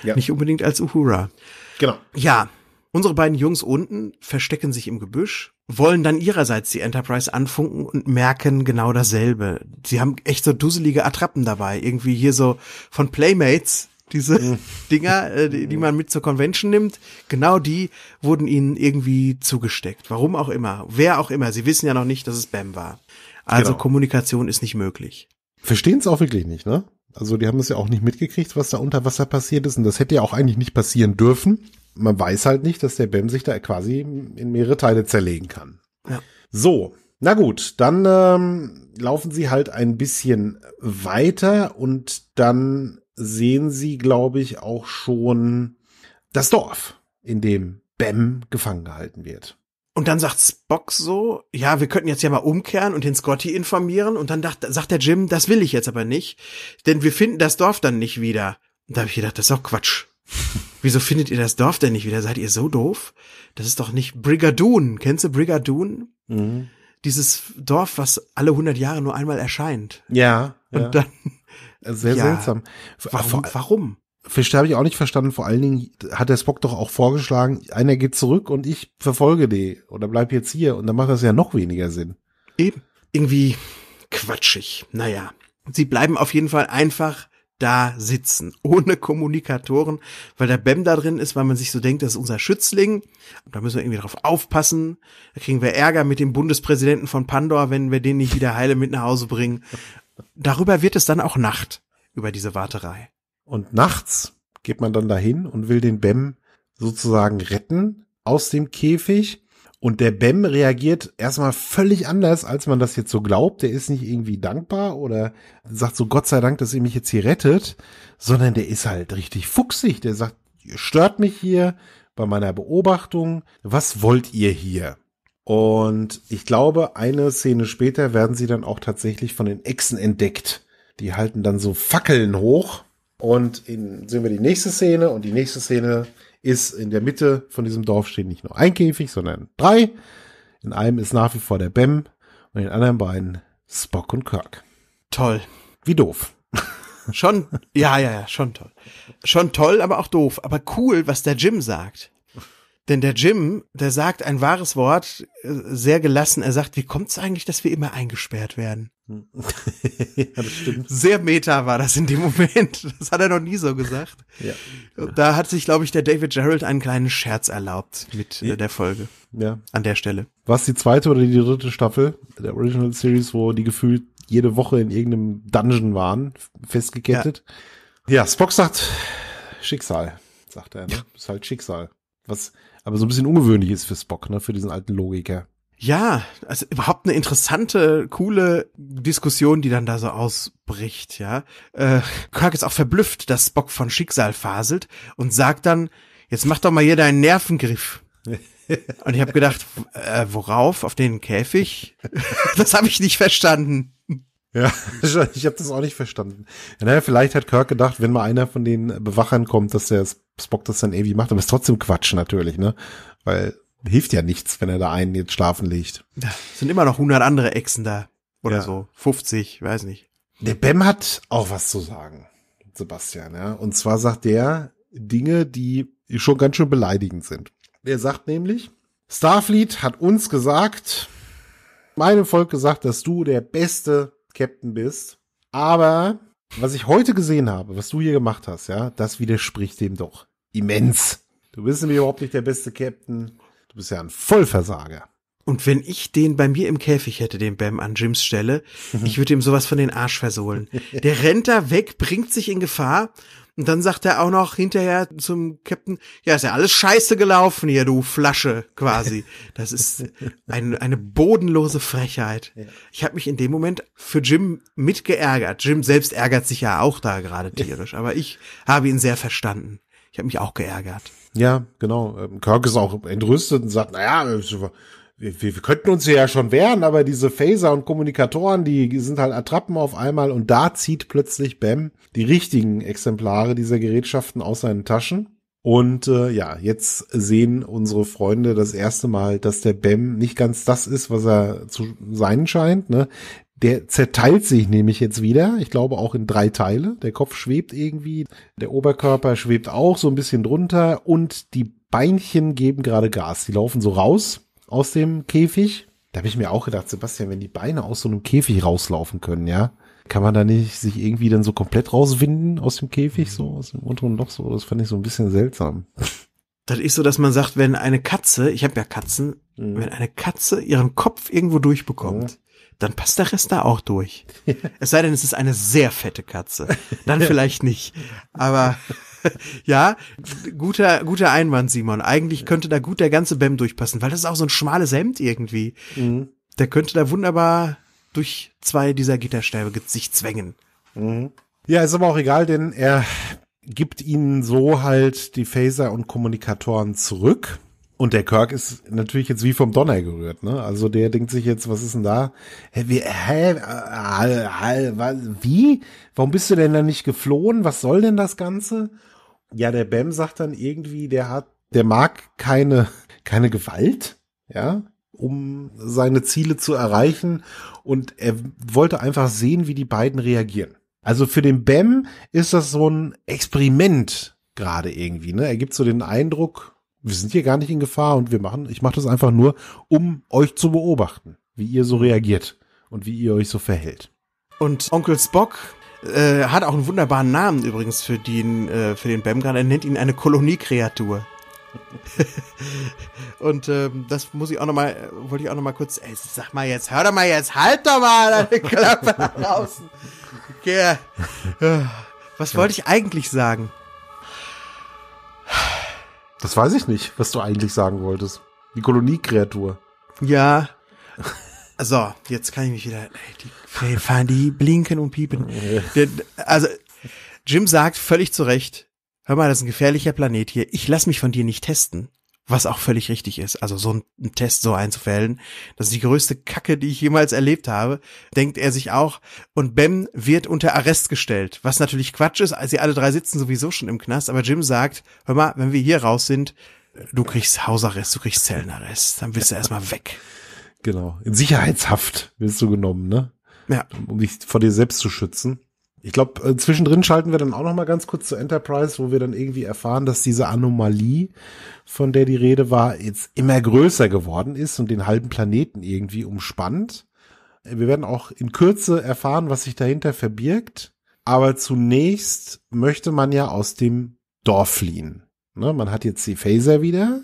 Ja. Nicht unbedingt als Uhura. Genau. Ja, Unsere beiden Jungs unten verstecken sich im Gebüsch, wollen dann ihrerseits die Enterprise anfunken und merken genau dasselbe. Sie haben echt so dusselige Attrappen dabei, irgendwie hier so von Playmates, diese mhm. Dinger, äh, die, die, mhm. man mit zur Convention nimmt, genau die wurden ihnen irgendwie zugesteckt. Warum auch immer, wer auch immer. Sie wissen ja noch nicht, dass es Bam war. Also genau. Kommunikation ist nicht möglich. Verstehen es auch wirklich nicht, ne? Also die haben es ja auch nicht mitgekriegt, was da unter Wasser passiert ist und das hätte ja auch eigentlich nicht passieren dürfen man weiß halt nicht, dass der BEM sich da quasi in mehrere Teile zerlegen kann. Ja. So, na gut, dann ähm, laufen sie halt ein bisschen weiter und dann sehen sie, glaube ich, auch schon das Dorf, in dem Bem gefangen gehalten wird. Und dann sagt Spock so, ja, wir könnten jetzt ja mal umkehren und den Scotty informieren. Und dann dacht, sagt der Jim, das will ich jetzt aber nicht, denn wir finden das Dorf dann nicht wieder. Und da habe ich gedacht, das ist auch Quatsch. Wieso findet ihr das Dorf denn nicht wieder? Seid ihr so doof? Das ist doch nicht Brigadoon. Kennst du Brigadoon? Mhm. Dieses Dorf, was alle 100 Jahre nur einmal erscheint. Ja. Und ja. dann. Sehr ja, seltsam. Warum? warum? Verstehe habe ich auch nicht verstanden. Vor allen Dingen hat der Spock doch auch vorgeschlagen, einer geht zurück und ich verfolge die oder bleib jetzt hier. Und dann macht das ja noch weniger Sinn. Eben. Irgendwie quatschig. Naja. Sie bleiben auf jeden Fall einfach da sitzen, ohne Kommunikatoren, weil der BEM da drin ist, weil man sich so denkt, das ist unser Schützling. Da müssen wir irgendwie drauf aufpassen. Da kriegen wir Ärger mit dem Bundespräsidenten von Pandor, wenn wir den nicht wieder heile mit nach Hause bringen. Darüber wird es dann auch Nacht, über diese Warterei. Und nachts geht man dann dahin und will den BEM sozusagen retten aus dem Käfig und der Bem reagiert erstmal völlig anders, als man das jetzt so glaubt. Der ist nicht irgendwie dankbar oder sagt so Gott sei Dank, dass ihr mich jetzt hier rettet, sondern der ist halt richtig fuchsig. Der sagt, ihr stört mich hier bei meiner Beobachtung. Was wollt ihr hier? Und ich glaube, eine Szene später werden sie dann auch tatsächlich von den Echsen entdeckt. Die halten dann so Fackeln hoch. Und in, sehen wir die nächste Szene und die nächste Szene ist in der Mitte von diesem Dorf steht nicht nur ein Käfig, sondern drei. In einem ist nach wie vor der Bem und in den anderen beiden Spock und Kirk. Toll. Wie doof. Schon, ja, ja, ja, schon toll. Schon toll, aber auch doof. Aber cool, was der Jim sagt. Denn der Jim, der sagt ein wahres Wort, äh, sehr gelassen. Er sagt, wie kommt es eigentlich, dass wir immer eingesperrt werden? Hm. ja, das stimmt. Sehr meta war das in dem Moment. Das hat er noch nie so gesagt. Ja. Da hat sich, glaube ich, der David Gerald einen kleinen Scherz erlaubt mit äh, ja. der Folge. Ja. An der Stelle. Was die zweite oder die dritte Staffel der Original Series, wo die gefühlt jede Woche in irgendeinem Dungeon waren, festgekettet. Ja, ja Spock sagt Schicksal, sagt er. Ne? Ist halt Schicksal. Was aber so ein bisschen ungewöhnlich ist für Spock, ne, für diesen alten Logiker. Ja, also überhaupt eine interessante, coole Diskussion, die dann da so ausbricht, ja. Äh, Kirk ist auch verblüfft, dass Spock von Schicksal faselt und sagt dann, jetzt mach doch mal hier deinen Nervengriff. Und ich habe gedacht, äh, worauf? Auf den Käfig? das habe ich nicht verstanden. Ja, ich habe das auch nicht verstanden. Naja, vielleicht hat Kirk gedacht, wenn mal einer von den Bewachern kommt, dass der Spock das dann irgendwie macht, aber ist trotzdem Quatsch natürlich, ne? Weil hilft ja nichts, wenn er da einen jetzt schlafen legt. Da sind immer noch 100 andere Echsen da oder ja. so, 50, weiß nicht. Der Bem hat auch was zu sagen, Sebastian, ja? Und zwar sagt der Dinge, die schon ganz schön beleidigend sind. Er sagt nämlich, Starfleet hat uns gesagt, meinem Volk gesagt, dass du der beste Captain bist. Aber was ich heute gesehen habe, was du hier gemacht hast, ja, das widerspricht dem doch immens. Du bist nämlich überhaupt nicht der beste Captain. Du bist ja ein Vollversager. Und wenn ich den bei mir im Käfig hätte, den Bam an Jims Stelle, ich würde ihm sowas von den Arsch versohlen. Der rennt da weg, bringt sich in Gefahr und dann sagt er auch noch hinterher zum Captain, ja, ist ja alles scheiße gelaufen hier, du Flasche quasi. Das ist ein, eine bodenlose Frechheit. Ich habe mich in dem Moment für Jim mitgeärgert. Jim selbst ärgert sich ja auch da gerade tierisch, aber ich habe ihn sehr verstanden. Ich habe mich auch geärgert. Ja, genau. Ähm, Kirk ist auch entrüstet und sagt, naja, wir, wir könnten uns hier ja schon wehren, aber diese Phaser und Kommunikatoren, die sind halt Attrappen auf einmal und da zieht plötzlich Bam die richtigen Exemplare dieser Gerätschaften aus seinen Taschen. Und äh, ja, jetzt sehen unsere Freunde das erste Mal, dass der Bam nicht ganz das ist, was er zu sein scheint. Ne? Der zerteilt sich nämlich jetzt wieder, ich glaube auch in drei Teile. Der Kopf schwebt irgendwie, der Oberkörper schwebt auch so ein bisschen drunter und die Beinchen geben gerade Gas. Die laufen so raus aus dem Käfig. Da habe ich mir auch gedacht, Sebastian, wenn die Beine aus so einem Käfig rauslaufen können, ja, kann man da nicht sich irgendwie dann so komplett rauswinden aus dem Käfig, so aus dem unteren Loch, so? Das fand ich so ein bisschen seltsam. Das ist so, dass man sagt, wenn eine Katze, ich habe ja Katzen, mhm. wenn eine Katze ihren Kopf irgendwo durchbekommt, dann passt der Rest da auch durch. Es sei denn, es ist eine sehr fette Katze. Dann vielleicht nicht. Aber ja, guter, guter Einwand, Simon. Eigentlich könnte da gut der ganze BEM durchpassen, weil das ist auch so ein schmales Hemd irgendwie. Mhm. Der könnte da wunderbar durch zwei dieser Gitterstäbe sich zwängen. Mhm. Ja, ist aber auch egal, denn er gibt ihnen so halt die Phaser und Kommunikatoren zurück. Und der Kirk ist natürlich jetzt wie vom Donner gerührt, ne? Also der denkt sich jetzt, was ist denn da? Hä, wie, hä, hä, äh, äh, äh, wie? Warum bist du denn da nicht geflohen? Was soll denn das Ganze? Ja, der Bam sagt dann irgendwie, der hat, der mag keine, keine Gewalt, ja, um seine Ziele zu erreichen. Und er wollte einfach sehen, wie die beiden reagieren. Also für den Bam ist das so ein Experiment gerade irgendwie, ne? Er gibt so den Eindruck, wir sind hier gar nicht in Gefahr und wir machen, ich mache das einfach nur, um euch zu beobachten, wie ihr so reagiert und wie ihr euch so verhält. Und Onkel Spock äh, hat auch einen wunderbaren Namen übrigens für den, äh, für den Bemgan. Er nennt ihn eine Koloniekreatur. und ähm, das muss ich auch nochmal, wollte ich auch nochmal kurz, ey, sag mal jetzt, hör doch mal jetzt, halt doch mal deine Klappe da draußen. Okay. Was wollte ich eigentlich sagen? Das weiß ich nicht, was du eigentlich sagen wolltest. Die Koloniekreatur. Ja. So, jetzt kann ich mich wieder. Ey, Die, fahren die blinken und piepen. Also, Jim sagt völlig zu Recht: Hör mal, das ist ein gefährlicher Planet hier. Ich lass mich von dir nicht testen was auch völlig richtig ist. Also so einen Test so einzufällen, das ist die größte Kacke, die ich jemals erlebt habe, denkt er sich auch. Und Ben wird unter Arrest gestellt, was natürlich Quatsch ist. Sie alle drei sitzen sowieso schon im Knast, aber Jim sagt, hör mal, wenn wir hier raus sind, du kriegst Hausarrest, du kriegst Zellenarrest, dann bist du erstmal weg. Genau, in Sicherheitshaft wirst du genommen, ne? Ja. Um dich vor dir selbst zu schützen. Ich glaube, äh, zwischendrin schalten wir dann auch noch mal ganz kurz zu Enterprise, wo wir dann irgendwie erfahren, dass diese Anomalie, von der die Rede war, jetzt immer größer geworden ist und den halben Planeten irgendwie umspannt. Äh, wir werden auch in Kürze erfahren, was sich dahinter verbirgt. Aber zunächst möchte man ja aus dem Dorf fliehen. Ne, man hat jetzt die Phaser wieder,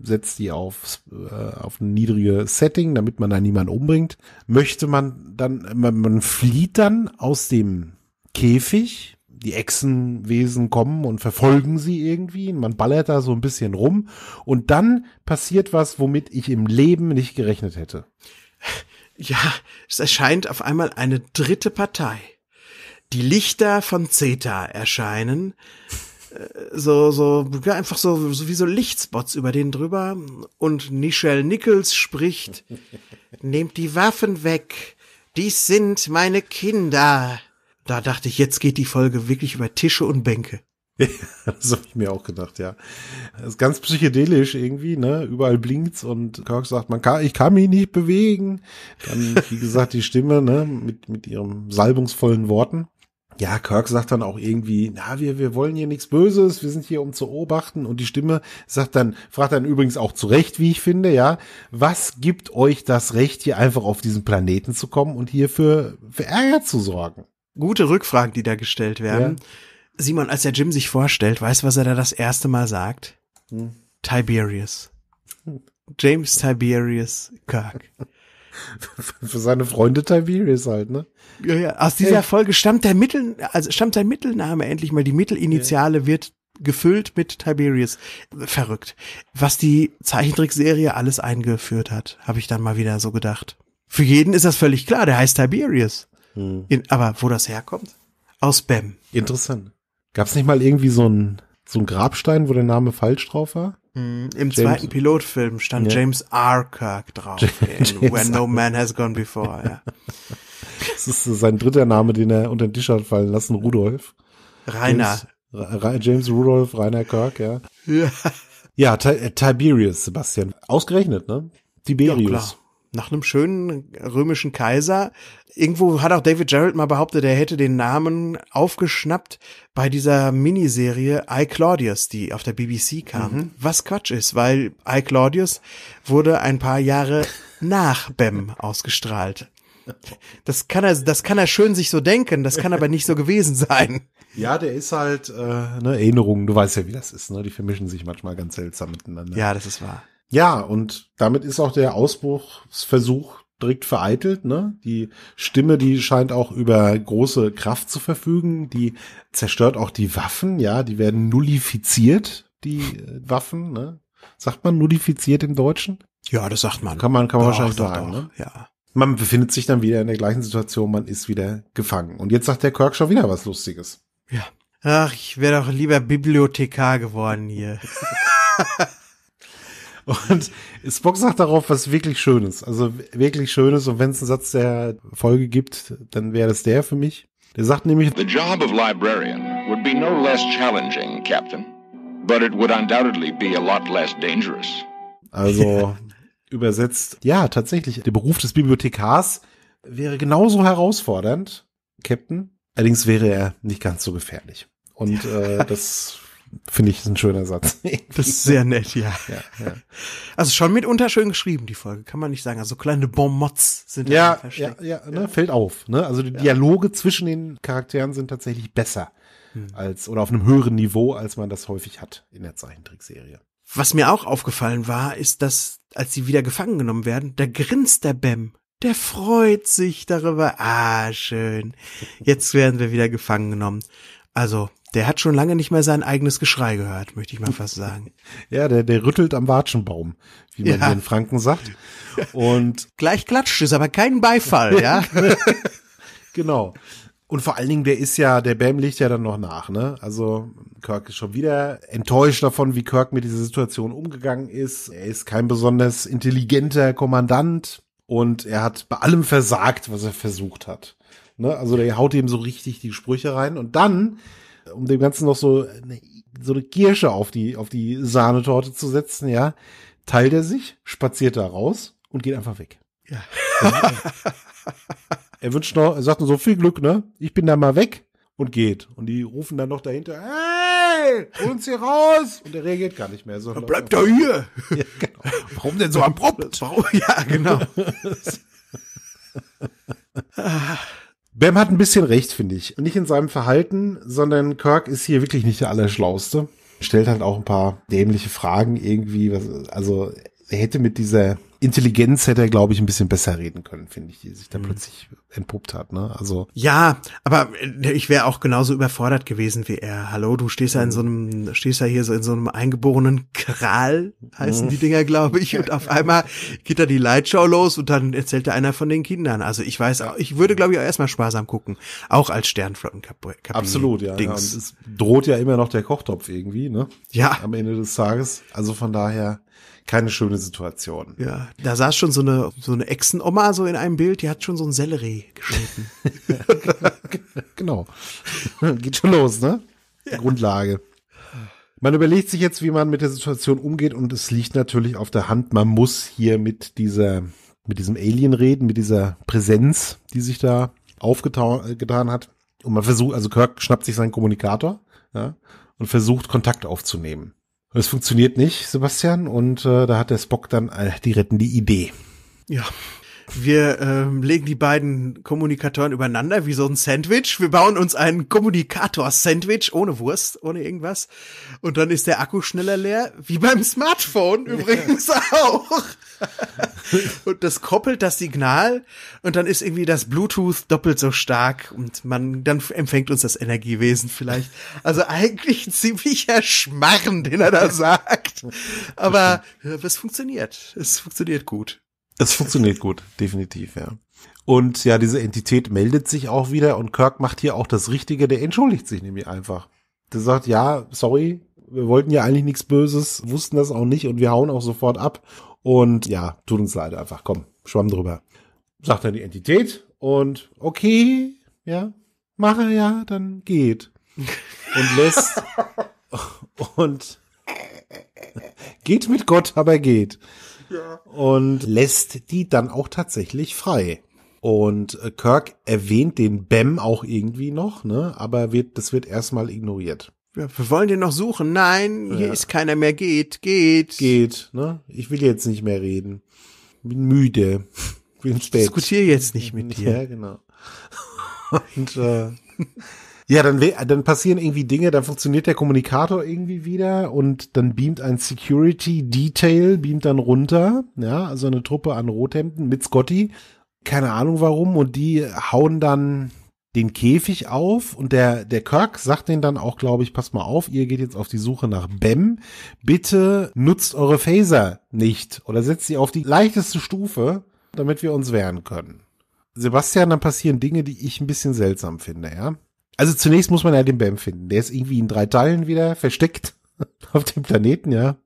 setzt die auf, äh, auf ein niedriges Setting, damit man da niemanden umbringt. Möchte man dann, man, man flieht dann aus dem Käfig. Die Echsenwesen kommen und verfolgen sie irgendwie. Man ballert da so ein bisschen rum. Und dann passiert was, womit ich im Leben nicht gerechnet hätte. Ja, es erscheint auf einmal eine dritte Partei. Die Lichter von Zeta erscheinen äh, so, so, einfach so, so wie so Lichtspots über den drüber. Und Nichelle Nichols spricht, nehmt die Waffen weg. Dies sind meine Kinder da dachte ich, jetzt geht die Folge wirklich über Tische und Bänke. das habe ich mir auch gedacht, ja. Das ist ganz psychedelisch irgendwie, ne? Überall blinkt's und Kirk sagt, man kann, ich kann mich nicht bewegen. Dann, wie gesagt, die Stimme, ne, mit, mit ihrem salbungsvollen Worten. Ja, Kirk sagt dann auch irgendwie, na, wir, wir wollen hier nichts Böses, wir sind hier, um zu beobachten. Und die Stimme sagt dann, fragt dann übrigens auch zu Recht, wie ich finde, ja, was gibt euch das Recht, hier einfach auf diesen Planeten zu kommen und hier für, für Ärger zu sorgen? gute Rückfragen, die da gestellt werden. Ja. Simon, als der Jim sich vorstellt, weißt du, was er da das erste Mal sagt? Hm. Tiberius. James Tiberius Kirk. Für seine Freunde Tiberius halt, ne? Ja, ja. Aus dieser hey. Folge stammt der Mittel, also stammt sein Mittelname endlich mal. Die Mittelinitiale ja. wird gefüllt mit Tiberius. Verrückt. Was die Zeichentrickserie alles eingeführt hat, habe ich dann mal wieder so gedacht. Für jeden ist das völlig klar, der heißt Tiberius. Hm. In, aber wo das herkommt? Aus Bem. Interessant. Gab es nicht mal irgendwie so einen so Grabstein, wo der Name falsch drauf war? Mm, Im James zweiten Pilotfilm stand ja. James R. Kirk drauf. in Where No Man Has Gone Before. Ja. das ist sein dritter Name, den er unter den Tisch hat fallen lassen, Rudolf. Rainer. James, James Rudolf, Rainer Kirk, ja. Ja, ja äh, Tiberius, Sebastian. Ausgerechnet, ne? Tiberius. Ja, nach einem schönen römischen Kaiser. Irgendwo hat auch David Jarrett mal behauptet, er hätte den Namen aufgeschnappt bei dieser Miniserie I Claudius, die auf der BBC kam. Mhm. Was Quatsch ist, weil I Claudius wurde ein paar Jahre nach Bem ausgestrahlt. Das kann er, das kann er schön sich so denken, das kann aber nicht so gewesen sein. Ja, der ist halt äh, ne, Erinnerung, du weißt ja, wie das ist, ne? Die vermischen sich manchmal ganz seltsam miteinander. Ja, das ist wahr. Ja, und damit ist auch der Ausbruchsversuch direkt vereitelt. Ne? Die Stimme, die scheint auch über große Kraft zu verfügen. Die zerstört auch die Waffen. Ja, die werden nullifiziert, die äh, Waffen. Ne? Sagt man nullifiziert im Deutschen? Ja, das sagt man. Kann man, kann man doch, wahrscheinlich doch, sagen. Doch, ne? Ja. Man befindet sich dann wieder in der gleichen Situation. Man ist wieder gefangen. Und jetzt sagt der Kirk schon wieder was Lustiges. Ja. Ach, ich wäre doch lieber Bibliothekar geworden hier. Und Spock sagt darauf was wirklich Schönes. Also wirklich Schönes. Und wenn es einen Satz der Folge gibt, dann wäre das der für mich. Der sagt nämlich: The job of librarian would be no less challenging, Captain. But it would undoubtedly be a lot less dangerous. Also übersetzt, ja, tatsächlich, der Beruf des Bibliothekars wäre genauso herausfordernd, Captain. Allerdings wäre er nicht ganz so gefährlich. Und äh, das Finde ich ist ein schöner Satz. das ist sehr nett, ja. ja, ja. Also schon mitunter schön geschrieben, die Folge, kann man nicht sagen. Also kleine Bonmots sind ja, versteckt. Ja, ja, ne, ja. fällt auf. Ne? Also die Dialoge zwischen den Charakteren sind tatsächlich besser hm. als oder auf einem höheren Niveau, als man das häufig hat in der Zeichentrickserie. Was mir auch aufgefallen war, ist, dass als sie wieder gefangen genommen werden, da grinst der Bem. Der freut sich darüber. Ah, schön. Jetzt werden wir wieder gefangen genommen. Also der hat schon lange nicht mehr sein eigenes Geschrei gehört, möchte ich mal fast sagen. ja, der, der rüttelt am Watschenbaum, wie man ja. hier in Franken sagt. Und gleich klatscht es, aber kein Beifall, ja. genau. Und vor allen Dingen, der ist ja, der Bam liegt ja dann noch nach, ne? Also Kirk ist schon wieder enttäuscht davon, wie Kirk mit dieser Situation umgegangen ist. Er ist kein besonders intelligenter Kommandant und er hat bei allem versagt, was er versucht hat. Ne? Also der haut ihm so richtig die Sprüche rein. Und dann um dem Ganzen noch so eine, so eine Kirsche auf die, auf die Sahnetorte zu setzen, ja, teilt er sich, spaziert da raus und geht einfach weg. Ja. er wünscht noch, er sagt nur so viel Glück, ne? Ich bin da mal weg und geht. Und die rufen dann noch dahinter, hey, hol uns hier raus! Und er reagiert gar nicht mehr. So dann Bleibt doch hier! Ja, genau. Warum denn so abrupt? Warum? Ja, genau. Bam hat ein bisschen recht, finde ich. Nicht in seinem Verhalten, sondern Kirk ist hier wirklich nicht der Allerschlauste. Stellt halt auch ein paar dämliche Fragen irgendwie. Was, also er hätte mit dieser Intelligenz hätte er, glaube ich, ein bisschen besser reden können, finde ich, die sich da mhm. plötzlich entpuppt hat. Ne? Also ja, aber äh, ich wäre auch genauso überfordert gewesen wie er. Hallo, du stehst ja in mhm. so einem, stehst ja hier so in so einem eingeborenen Kral, heißen mhm. die Dinger, glaube ich. Und auf einmal geht da die Lightshow los und dann erzählt da einer von den Kindern. Also ich weiß, auch, ich würde, glaube ich, auch erstmal sparsam gucken, auch als Sternflottenkapitän. Absolut, ja. Dings. ja. es droht ja immer noch der Kochtopf irgendwie, ne? Ja. Am Ende des Tages. Also von daher keine schöne Situation. Ja, da saß schon so eine, so eine Echsenoma so in einem Bild, die hat schon so ein Sellerie geschnitten. genau. Geht schon los, ne? Ja. Grundlage. Man überlegt sich jetzt, wie man mit der Situation umgeht und es liegt natürlich auf der Hand, man muss hier mit dieser, mit diesem Alien reden, mit dieser Präsenz, die sich da aufgetan hat. Und man versucht, also Kirk schnappt sich seinen Kommunikator ja, und versucht, Kontakt aufzunehmen. Es funktioniert nicht, Sebastian, und äh, da hat der Spock dann äh, die rettende Idee. Ja. Wir ähm, legen die beiden Kommunikatoren übereinander wie so ein Sandwich. Wir bauen uns einen Kommunikator-Sandwich ohne Wurst, ohne irgendwas. Und dann ist der Akku schneller leer, wie beim Smartphone übrigens ja. auch und das koppelt das Signal und dann ist irgendwie das Bluetooth doppelt so stark und man, dann empfängt uns das Energiewesen vielleicht. Also eigentlich ein ziemlicher Schmarren, den er da sagt. Aber äh, es funktioniert. Es funktioniert gut. Es funktioniert gut, definitiv, ja. Und ja, diese Entität meldet sich auch wieder und Kirk macht hier auch das Richtige, der entschuldigt sich nämlich einfach. Der sagt, ja, sorry, wir wollten ja eigentlich nichts Böses, wussten das auch nicht und wir hauen auch sofort ab. Und ja, tut uns leid einfach. Komm, schwamm drüber. Sagt dann die Entität und okay, ja, mache ja, dann geht. Und lässt und geht mit Gott, aber geht. Und lässt die dann auch tatsächlich frei. Und äh, Kirk erwähnt den Bem auch irgendwie noch, ne? Aber wird, das wird erstmal ignoriert wir wollen den noch suchen. Nein, hier ja. ist keiner mehr. Geht, geht. Geht, ne? Ich will jetzt nicht mehr reden. Bin müde. Bin spät. Ich Diskutiere jetzt nicht mit dir. Ja, genau. Und äh, ja, dann, dann passieren irgendwie Dinge, dann funktioniert der Kommunikator irgendwie wieder und dann beamt ein Security Detail, beamt dann runter, ja, also eine Truppe an Rothemden mit Scotty. Keine Ahnung warum und die hauen dann den Käfig auf und der, der Kirk sagt den dann auch, glaube ich, passt mal auf, ihr geht jetzt auf die Suche nach Bem. Bitte nutzt eure Phaser nicht oder setzt sie auf die leichteste Stufe, damit wir uns wehren können. Sebastian, dann passieren Dinge, die ich ein bisschen seltsam finde, ja. Also zunächst muss man ja den Bam finden. Der ist irgendwie in drei Teilen wieder versteckt auf dem Planeten, ja.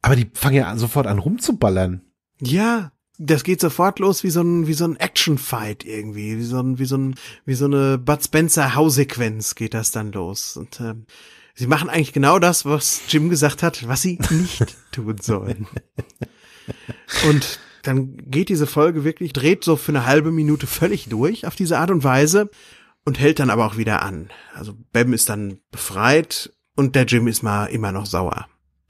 Aber die fangen ja sofort an rumzuballern. Ja, das geht sofort los wie so ein, wie so ein Action-Fight irgendwie, wie so ein, wie so ein, wie so eine Bud Spencer Hausequenz geht das dann los. Und äh, sie machen eigentlich genau das, was Jim gesagt hat, was sie nicht tun sollen. Und dann geht diese Folge wirklich, dreht so für eine halbe Minute völlig durch auf diese Art und Weise und hält dann aber auch wieder an. Also Bam ist dann befreit und der Jim ist mal immer noch sauer.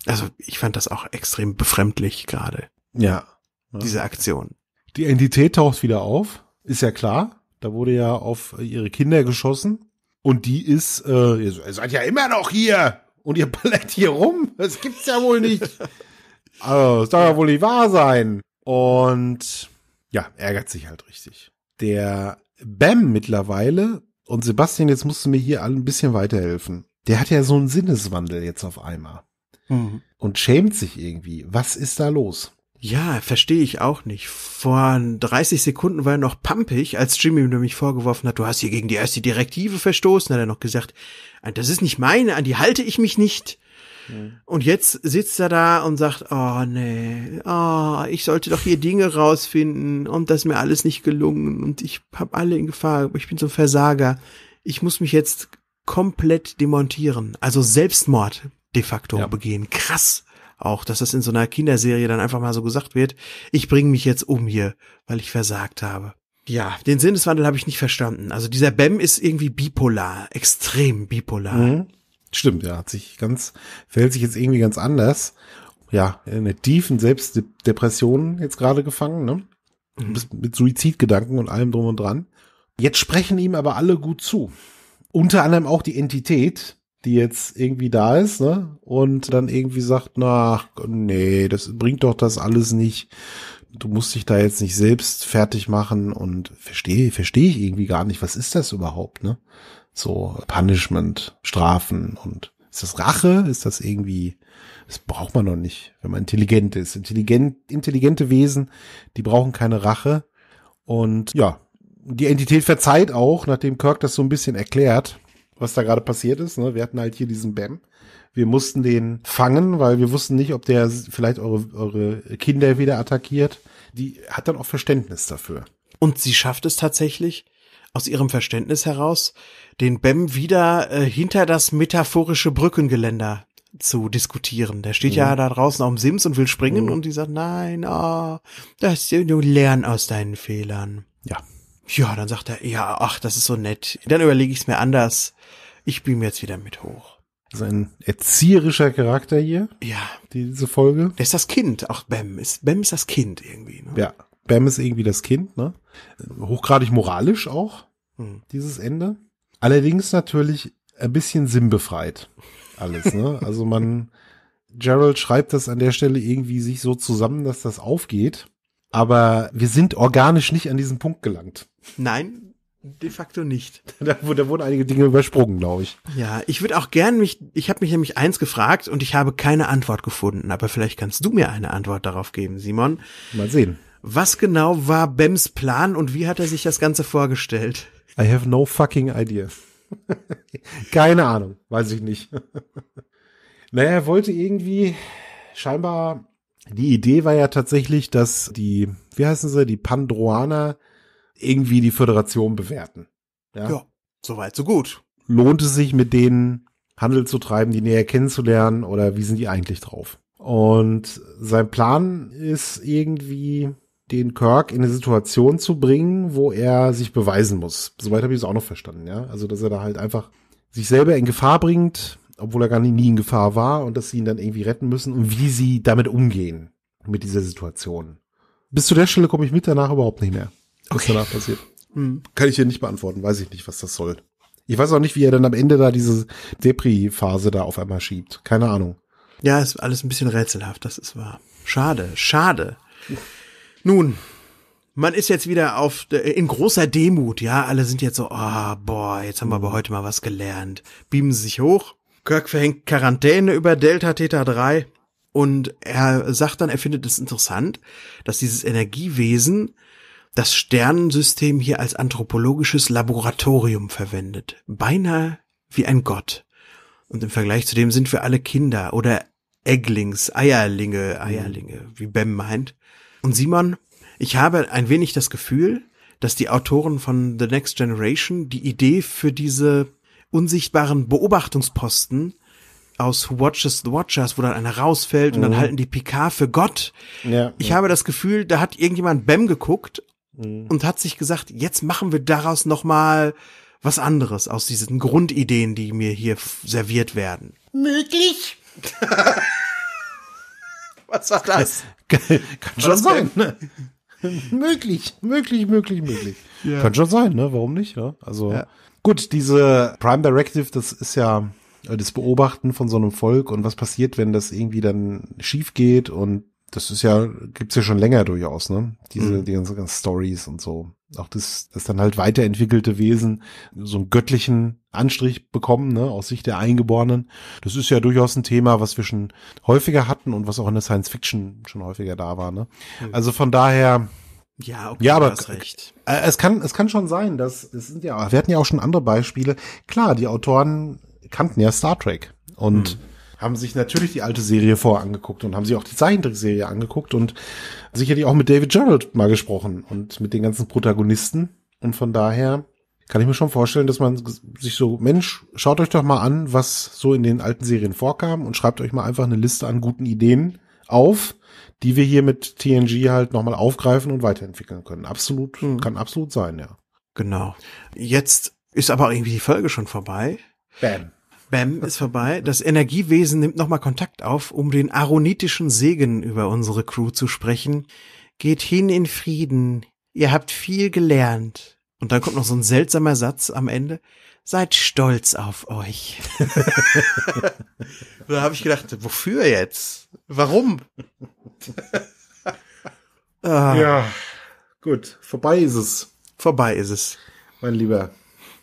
Also ich fand das auch extrem befremdlich gerade. Ja, diese Aktion. Die Entität taucht wieder auf, ist ja klar. Da wurde ja auf ihre Kinder geschossen. Und die ist, äh, ihr seid ja immer noch hier und ihr ballert hier rum. Das gibt's ja wohl nicht. also, das darf ja wohl nicht wahr sein. Und ja, ärgert sich halt richtig. Der Bam mittlerweile, und Sebastian, jetzt musst du mir hier ein bisschen weiterhelfen. Der hat ja so einen Sinneswandel jetzt auf einmal. Mhm. Und schämt sich irgendwie. Was ist da los? Ja, verstehe ich auch nicht. Vor 30 Sekunden war er noch pampig, als Jimmy ihm nämlich vorgeworfen hat, du hast hier gegen die erste Direktive verstoßen, hat er noch gesagt, ah, das ist nicht meine, an die halte ich mich nicht. Ja. Und jetzt sitzt er da und sagt, oh nee, oh, ich sollte doch hier Dinge rausfinden und das ist mir alles nicht gelungen und ich hab alle in Gefahr, ich bin so ein Versager. Ich muss mich jetzt komplett demontieren, also Selbstmord de facto ja. begehen. Krass auch, dass das in so einer Kinderserie dann einfach mal so gesagt wird, ich bringe mich jetzt um hier, weil ich versagt habe. Ja, den Sinneswandel habe ich nicht verstanden. Also dieser Bem ist irgendwie bipolar, extrem bipolar. Mhm. Stimmt, ja, hat sich ganz, verhält sich jetzt irgendwie ganz anders. Ja, in einer tiefen Selbstdepression jetzt gerade gefangen, ne? Mhm. Mit Suizidgedanken und allem drum und dran. Jetzt sprechen ihm aber alle gut zu. Unter anderem auch die Entität, die jetzt irgendwie da ist, ne? Und dann irgendwie sagt, na, nee, das bringt doch das alles nicht. Du musst dich da jetzt nicht selbst fertig machen und verstehe, verstehe ich irgendwie gar nicht, was ist das überhaupt, ne? So Punishment, Strafen und ist das Rache? Ist das irgendwie, das braucht man noch nicht, wenn man intelligent ist. Intelligent, intelligente Wesen, die brauchen keine Rache. Und ja, die Entität verzeiht auch, nachdem Kirk das so ein bisschen erklärt, was da gerade passiert ist. Ne? Wir hatten halt hier diesen Bam. Wir mussten den fangen, weil wir wussten nicht, ob der vielleicht eure, eure Kinder wieder attackiert. Die hat dann auch Verständnis dafür. Und sie schafft es tatsächlich, aus ihrem Verständnis heraus, den Bem wieder äh, hinter das metaphorische Brückengeländer zu diskutieren. Der steht mhm. ja da draußen auf dem Sims und will springen mhm. und die sagt, nein, oh, das, du lern aus deinen Fehlern. Ja. Ja, dann sagt er, ja, ach, das ist so nett. Dann überlege ich es mir anders. Ich bin jetzt wieder mit hoch. Also ein erzieherischer Charakter hier. Ja. Diese Folge. Der ist das Kind. Auch Bam ist, Bam ist das Kind irgendwie. Ne? Ja. Bam ist irgendwie das Kind, ne? Hochgradig moralisch auch, mhm. dieses Ende. Allerdings natürlich ein bisschen sinnbefreit alles, ne? Also man, Gerald schreibt das an der Stelle irgendwie sich so zusammen, dass das aufgeht. Aber wir sind organisch nicht an diesen Punkt gelangt. Nein, de facto nicht. Da, da wurden einige Dinge übersprungen, glaube ich. Ja, ich würde auch gern mich, ich habe mich nämlich eins gefragt und ich habe keine Antwort gefunden, aber vielleicht kannst du mir eine Antwort darauf geben, Simon. Mal sehen. Was genau war Bems Plan und wie hat er sich das Ganze vorgestellt? I have no fucking idea. keine Ahnung, weiß ich nicht. naja, er wollte irgendwie scheinbar die Idee war ja tatsächlich, dass die, wie heißen sie, die Pandroaner irgendwie die Föderation bewerten. Ja, ja soweit, so gut. Lohnt es sich, mit denen Handel zu treiben, die näher kennenzulernen oder wie sind die eigentlich drauf? Und sein Plan ist irgendwie, den Kirk in eine Situation zu bringen, wo er sich beweisen muss. Soweit habe ich es auch noch verstanden, ja. Also, dass er da halt einfach sich selber in Gefahr bringt, obwohl er gar nie in Gefahr war und dass sie ihn dann irgendwie retten müssen und wie sie damit umgehen mit dieser Situation. Bis zu der Stelle komme ich mit danach überhaupt nicht mehr. Was okay. danach passiert. Hm. Kann ich hier nicht beantworten, weiß ich nicht, was das soll. Ich weiß auch nicht, wie er dann am Ende da diese Depri-Phase da auf einmal schiebt. Keine Ahnung. Ja, ist alles ein bisschen rätselhaft, das ist wahr. Schade, schade. Nun, man ist jetzt wieder auf in großer Demut, ja, alle sind jetzt so, ah, oh, boah, jetzt haben wir aber heute mal was gelernt. Beamen sie sich hoch Kirk verhängt Quarantäne über Delta Theta 3 und er sagt dann, er findet es interessant, dass dieses Energiewesen das Sternensystem hier als anthropologisches Laboratorium verwendet. Beinahe wie ein Gott. Und im Vergleich zu dem sind wir alle Kinder oder Egglings, Eierlinge, Eierlinge, mhm. wie Bem meint. Und Simon, ich habe ein wenig das Gefühl, dass die Autoren von The Next Generation die Idee für diese unsichtbaren Beobachtungsposten aus Who Watches the Watchers, wo dann einer rausfällt mhm. und dann mhm. halten die PK für Gott. Ja, ich ja. habe das Gefühl, da hat irgendjemand Bem geguckt mhm. und hat sich gesagt, jetzt machen wir daraus noch mal was anderes aus diesen Grundideen, die mir hier serviert werden. Möglich? was war das? Kann, kann schon sein. Ne? möglich, möglich, möglich, möglich. Ja. Kann schon sein, ne? Warum nicht? Ja? Also ja. Gut, diese Prime Directive, das ist ja äh, das Beobachten von so einem Volk und was passiert, wenn das irgendwie dann schief geht und das ist ja, gibt's ja schon länger durchaus, ne? Diese, mhm. die ganzen, Stories und so. Auch das, das dann halt weiterentwickelte Wesen so einen göttlichen Anstrich bekommen, ne? Aus Sicht der Eingeborenen. Das ist ja durchaus ein Thema, was wir schon häufiger hatten und was auch in der Science Fiction schon häufiger da war, ne? Mhm. Also von daher, ja, okay, ja, aber recht. Äh, es kann es kann schon sein, dass es sind ja wir hatten ja auch schon andere Beispiele. Klar, die Autoren kannten ja Star Trek und hm. haben sich natürlich die alte Serie vorher angeguckt und haben sich auch die Zeichentrickserie angeguckt und sicherlich auch mit David Gerald mal gesprochen und mit den ganzen Protagonisten und von daher kann ich mir schon vorstellen, dass man sich so, Mensch, schaut euch doch mal an, was so in den alten Serien vorkam und schreibt euch mal einfach eine Liste an guten Ideen auf die wir hier mit TNG halt nochmal aufgreifen und weiterentwickeln können. Absolut, mhm. kann absolut sein, ja. Genau. Jetzt ist aber irgendwie die Folge schon vorbei. Bam. Bam ist vorbei. Das Energiewesen nimmt nochmal Kontakt auf, um den aronitischen Segen über unsere Crew zu sprechen. Geht hin in Frieden. Ihr habt viel gelernt. Und dann kommt noch so ein seltsamer Satz am Ende seid stolz auf euch. da habe ich gedacht, wofür jetzt? Warum? Ah. Ja, gut, vorbei ist es. Vorbei ist es. Mein Lieber.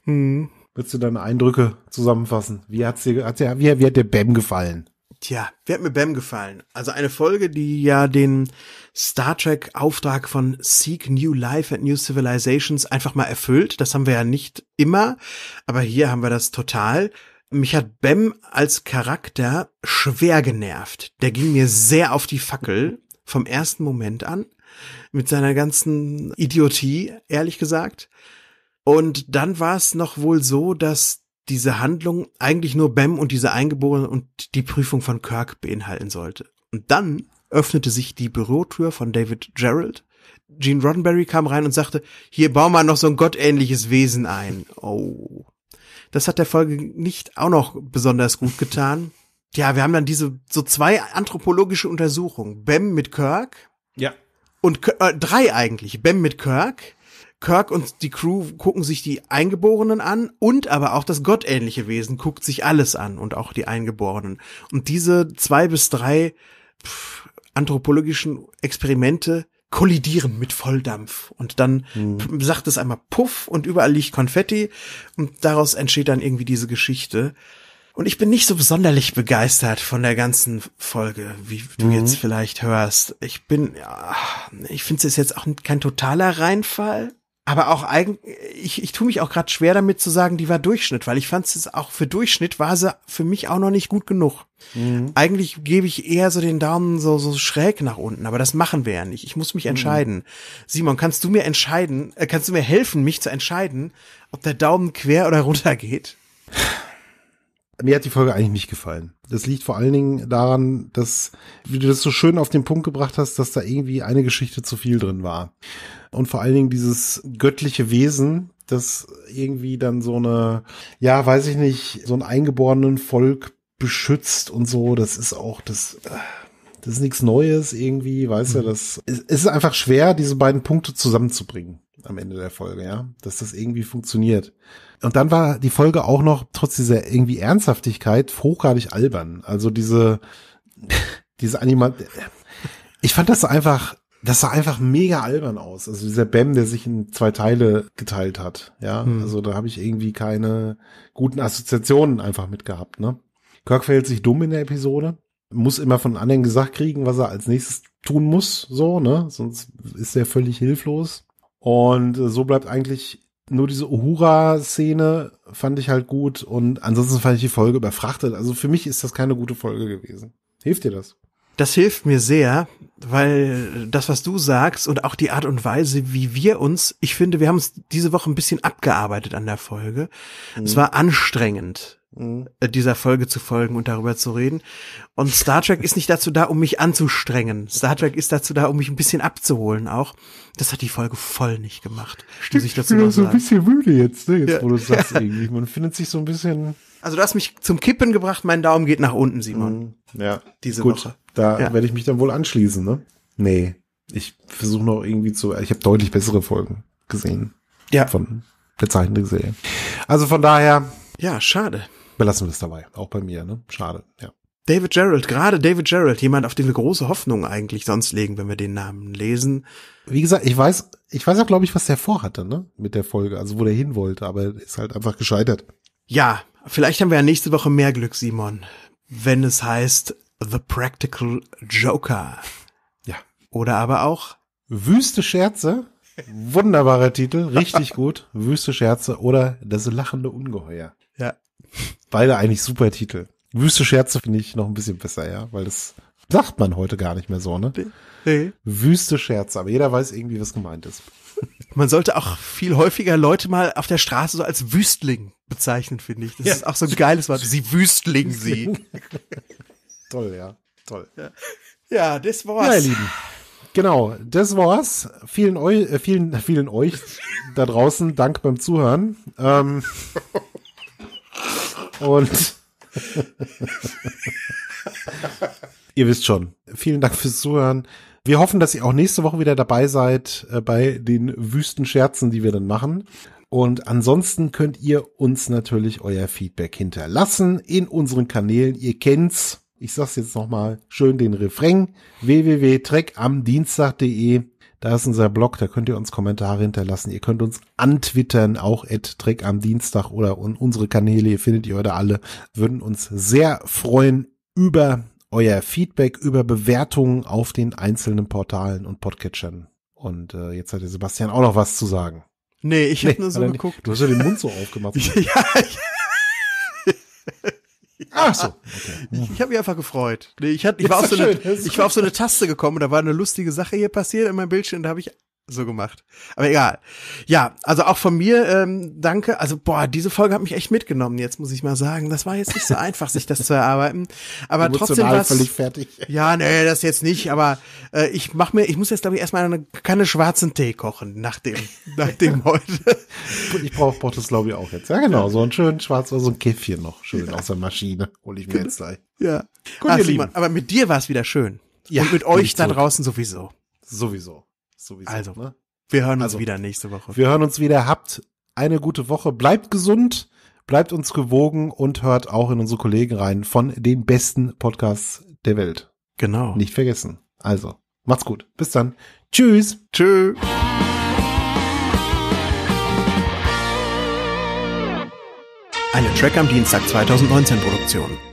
Hm. Willst du deine Eindrücke zusammenfassen? Wie hat's dir, hat's dir, wie, wie hat dir Bam gefallen? tja, wie hat mir Bam gefallen? Also eine Folge, die ja den Star Trek Auftrag von Seek New Life and New Civilizations einfach mal erfüllt. Das haben wir ja nicht immer, aber hier haben wir das total. Mich hat Bam als Charakter schwer genervt. Der ging mir sehr auf die Fackel vom ersten Moment an mit seiner ganzen Idiotie, ehrlich gesagt. Und dann war es noch wohl so, dass diese Handlung eigentlich nur Bam und diese Eingeborenen und die Prüfung von Kirk beinhalten sollte. Und dann öffnete sich die Bürotür von David Gerald. Gene Roddenberry kam rein und sagte, hier bauen wir noch so ein gottähnliches Wesen ein. Oh. Das hat der Folge nicht auch noch besonders gut getan. Ja, wir haben dann diese so zwei anthropologische Untersuchungen. Bem mit Kirk. Ja. Und äh, drei eigentlich. Bem mit Kirk, Kirk und die Crew gucken sich die Eingeborenen an und aber auch das gottähnliche Wesen guckt sich alles an und auch die Eingeborenen. Und diese zwei bis drei pff, anthropologischen Experimente kollidieren mit Volldampf und dann mhm. sagt es einmal Puff und überall liegt Konfetti und daraus entsteht dann irgendwie diese Geschichte. Und ich bin nicht so besonderlich begeistert von der ganzen Folge, wie du mhm. jetzt vielleicht hörst. Ich bin, ja, ah, ich finde es jetzt auch kein totaler Reinfall, aber auch eigentlich, ich, ich tue mich auch gerade schwer damit zu sagen, die war Durchschnitt, weil ich fand es auch für Durchschnitt war sie für mich auch noch nicht gut genug. Mhm. Eigentlich gebe ich eher so den Daumen so, so schräg nach unten, aber das machen wir ja nicht. Ich muss mich mhm. entscheiden. Mhm. Simon, kannst du mir entscheiden, äh, kannst du mir helfen, mich zu entscheiden, ob der Daumen quer oder runter geht? Mir hat die Folge eigentlich nicht gefallen. Das liegt vor allen Dingen daran, dass, wie du das so schön auf den Punkt gebracht hast, dass da irgendwie eine Geschichte zu viel drin war. Und vor allen Dingen dieses göttliche Wesen, das irgendwie dann so eine, ja, weiß ich nicht, so ein eingeborenen Volk beschützt und so, das ist auch das. Das ist nichts Neues irgendwie, weißt mhm. du, das es ist einfach schwer, diese beiden Punkte zusammenzubringen am Ende der Folge, ja, dass das irgendwie funktioniert. Und dann war die Folge auch noch, trotz dieser irgendwie Ernsthaftigkeit, hochgradig albern. Also diese, diese Animat, ich fand das einfach, das sah einfach mega albern aus. Also dieser Bam, der sich in zwei Teile geteilt hat. Ja, hm. also da habe ich irgendwie keine guten Assoziationen einfach mit gehabt, ne? Kirk verhält sich dumm in der Episode, muss immer von anderen gesagt kriegen, was er als nächstes tun muss, so, ne? Sonst ist er völlig hilflos. Und äh, so bleibt eigentlich nur diese Uhura-Szene fand ich halt gut und ansonsten fand ich die Folge überfrachtet. Also für mich ist das keine gute Folge gewesen. Hilft dir das? Das hilft mir sehr, weil das, was du sagst und auch die Art und Weise, wie wir uns, ich finde, wir haben uns diese Woche ein bisschen abgearbeitet an der Folge. Mhm. Es war anstrengend mhm. Äh, dieser Folge zu folgen und darüber zu reden. Und Star Trek ist nicht dazu da, um mich anzustrengen. Star Trek ist dazu da, um mich ein bisschen abzuholen auch. Das hat die Folge voll nicht gemacht. Stimmt, ich dazu ich bin so ein bisschen müde jetzt, ne? jetzt ja. wo du sagst irgendwie. Man findet sich so ein bisschen also du hast mich zum Kippen gebracht, mein Daumen geht nach unten, Simon. Mhm. Ja. Diese Gut, Woche. Da ja. werde ich mich dann wohl anschließen, ne? Nee. Ich versuche noch irgendwie zu. Ich habe deutlich bessere Folgen gesehen. Ja. Von der gesehen. Also von daher. Ja, schade belassen wir es dabei. Auch bei mir, ne? Schade, ja. David Gerald, gerade David Gerald, jemand, auf den wir große Hoffnungen eigentlich sonst legen, wenn wir den Namen lesen. Wie gesagt, ich weiß, ich weiß auch, glaube ich, was der vorhatte, ne? Mit der Folge, also wo der hin wollte, aber ist halt einfach gescheitert. Ja, vielleicht haben wir ja nächste Woche mehr Glück, Simon, wenn es heißt The Practical Joker. Ja. Oder aber auch Wüste Scherze. Wunderbarer Titel, richtig gut. Wüste Scherze oder das lachende Ungeheuer. Beide eigentlich super Titel. Wüste Scherze finde ich noch ein bisschen besser, ja, weil das sagt man heute gar nicht mehr so, ne? Hey. Wüste Scherze, aber jeder weiß irgendwie, was gemeint ist. Man sollte auch viel häufiger Leute mal auf der Straße so als Wüstling bezeichnen, finde ich. Das ja. ist auch so ein geiles Wort. Sie Wüstling, sie. toll, ja. Toll. Ja. ja, das war's. Ja, ihr Lieben. Genau, das war's. Vielen, Eu äh, vielen, vielen euch da draußen Dank beim Zuhören. Ähm, Und ihr wisst schon, vielen Dank fürs Zuhören. Wir hoffen, dass ihr auch nächste Woche wieder dabei seid äh, bei den wüsten Scherzen, die wir dann machen. Und ansonsten könnt ihr uns natürlich euer Feedback hinterlassen in unseren Kanälen. Ihr kennt's. Ich sag's jetzt nochmal schön den Refrain www.treckamdienstag.de da ist unser Blog, da könnt ihr uns Kommentare hinterlassen. Ihr könnt uns antwittern, auch at Dreck am Dienstag oder unsere Kanäle, findet ihr heute alle. Würden uns sehr freuen über euer Feedback, über Bewertungen auf den einzelnen Portalen und Podcatchern. Und äh, jetzt hat der Sebastian auch noch was zu sagen. Nee, ich nee, hab nur so geguckt. Nicht. Du hast ja den Mund so aufgemacht. ja, ja. Ach so. Okay. Ich, ich habe mich einfach gefreut. Nee, ich, hatte, ich, war auf so eine, ich war auf so eine Taste gekommen, da war eine lustige Sache hier passiert in meinem Bildschirm, da habe ich so gemacht. Aber egal. Ja, also auch von mir ähm, danke. Also boah, diese Folge hat mich echt mitgenommen. Jetzt muss ich mal sagen, das war jetzt nicht so einfach, sich das zu erarbeiten. Aber Emotional trotzdem war völlig fertig. Ja, nee, das jetzt nicht. Aber äh, ich mach mir, ich muss jetzt glaube ich erstmal eine Kanne schwarzen Tee kochen nach dem, nach dem heute. Ich brauche brauch das glaube ich auch jetzt. Ja genau, so ein schönen schwarzen, so ein Käffchen noch schön ja. aus der Maschine hole ich mir genau. jetzt gleich. Ja. Gut, Ach, Simon, aber mit dir war es wieder schön. Ja, Und mit euch da draußen sowieso. Sowieso sowieso. Also, ne? wir hören uns also, wieder nächste Woche. Wir hören uns wieder. Habt eine gute Woche. Bleibt gesund, bleibt uns gewogen und hört auch in unsere Kollegen rein von den besten Podcasts der Welt. Genau. Nicht vergessen. Also, macht's gut. Bis dann. Tschüss. Tschüss. Eine Track am Dienstag 2019 Produktion.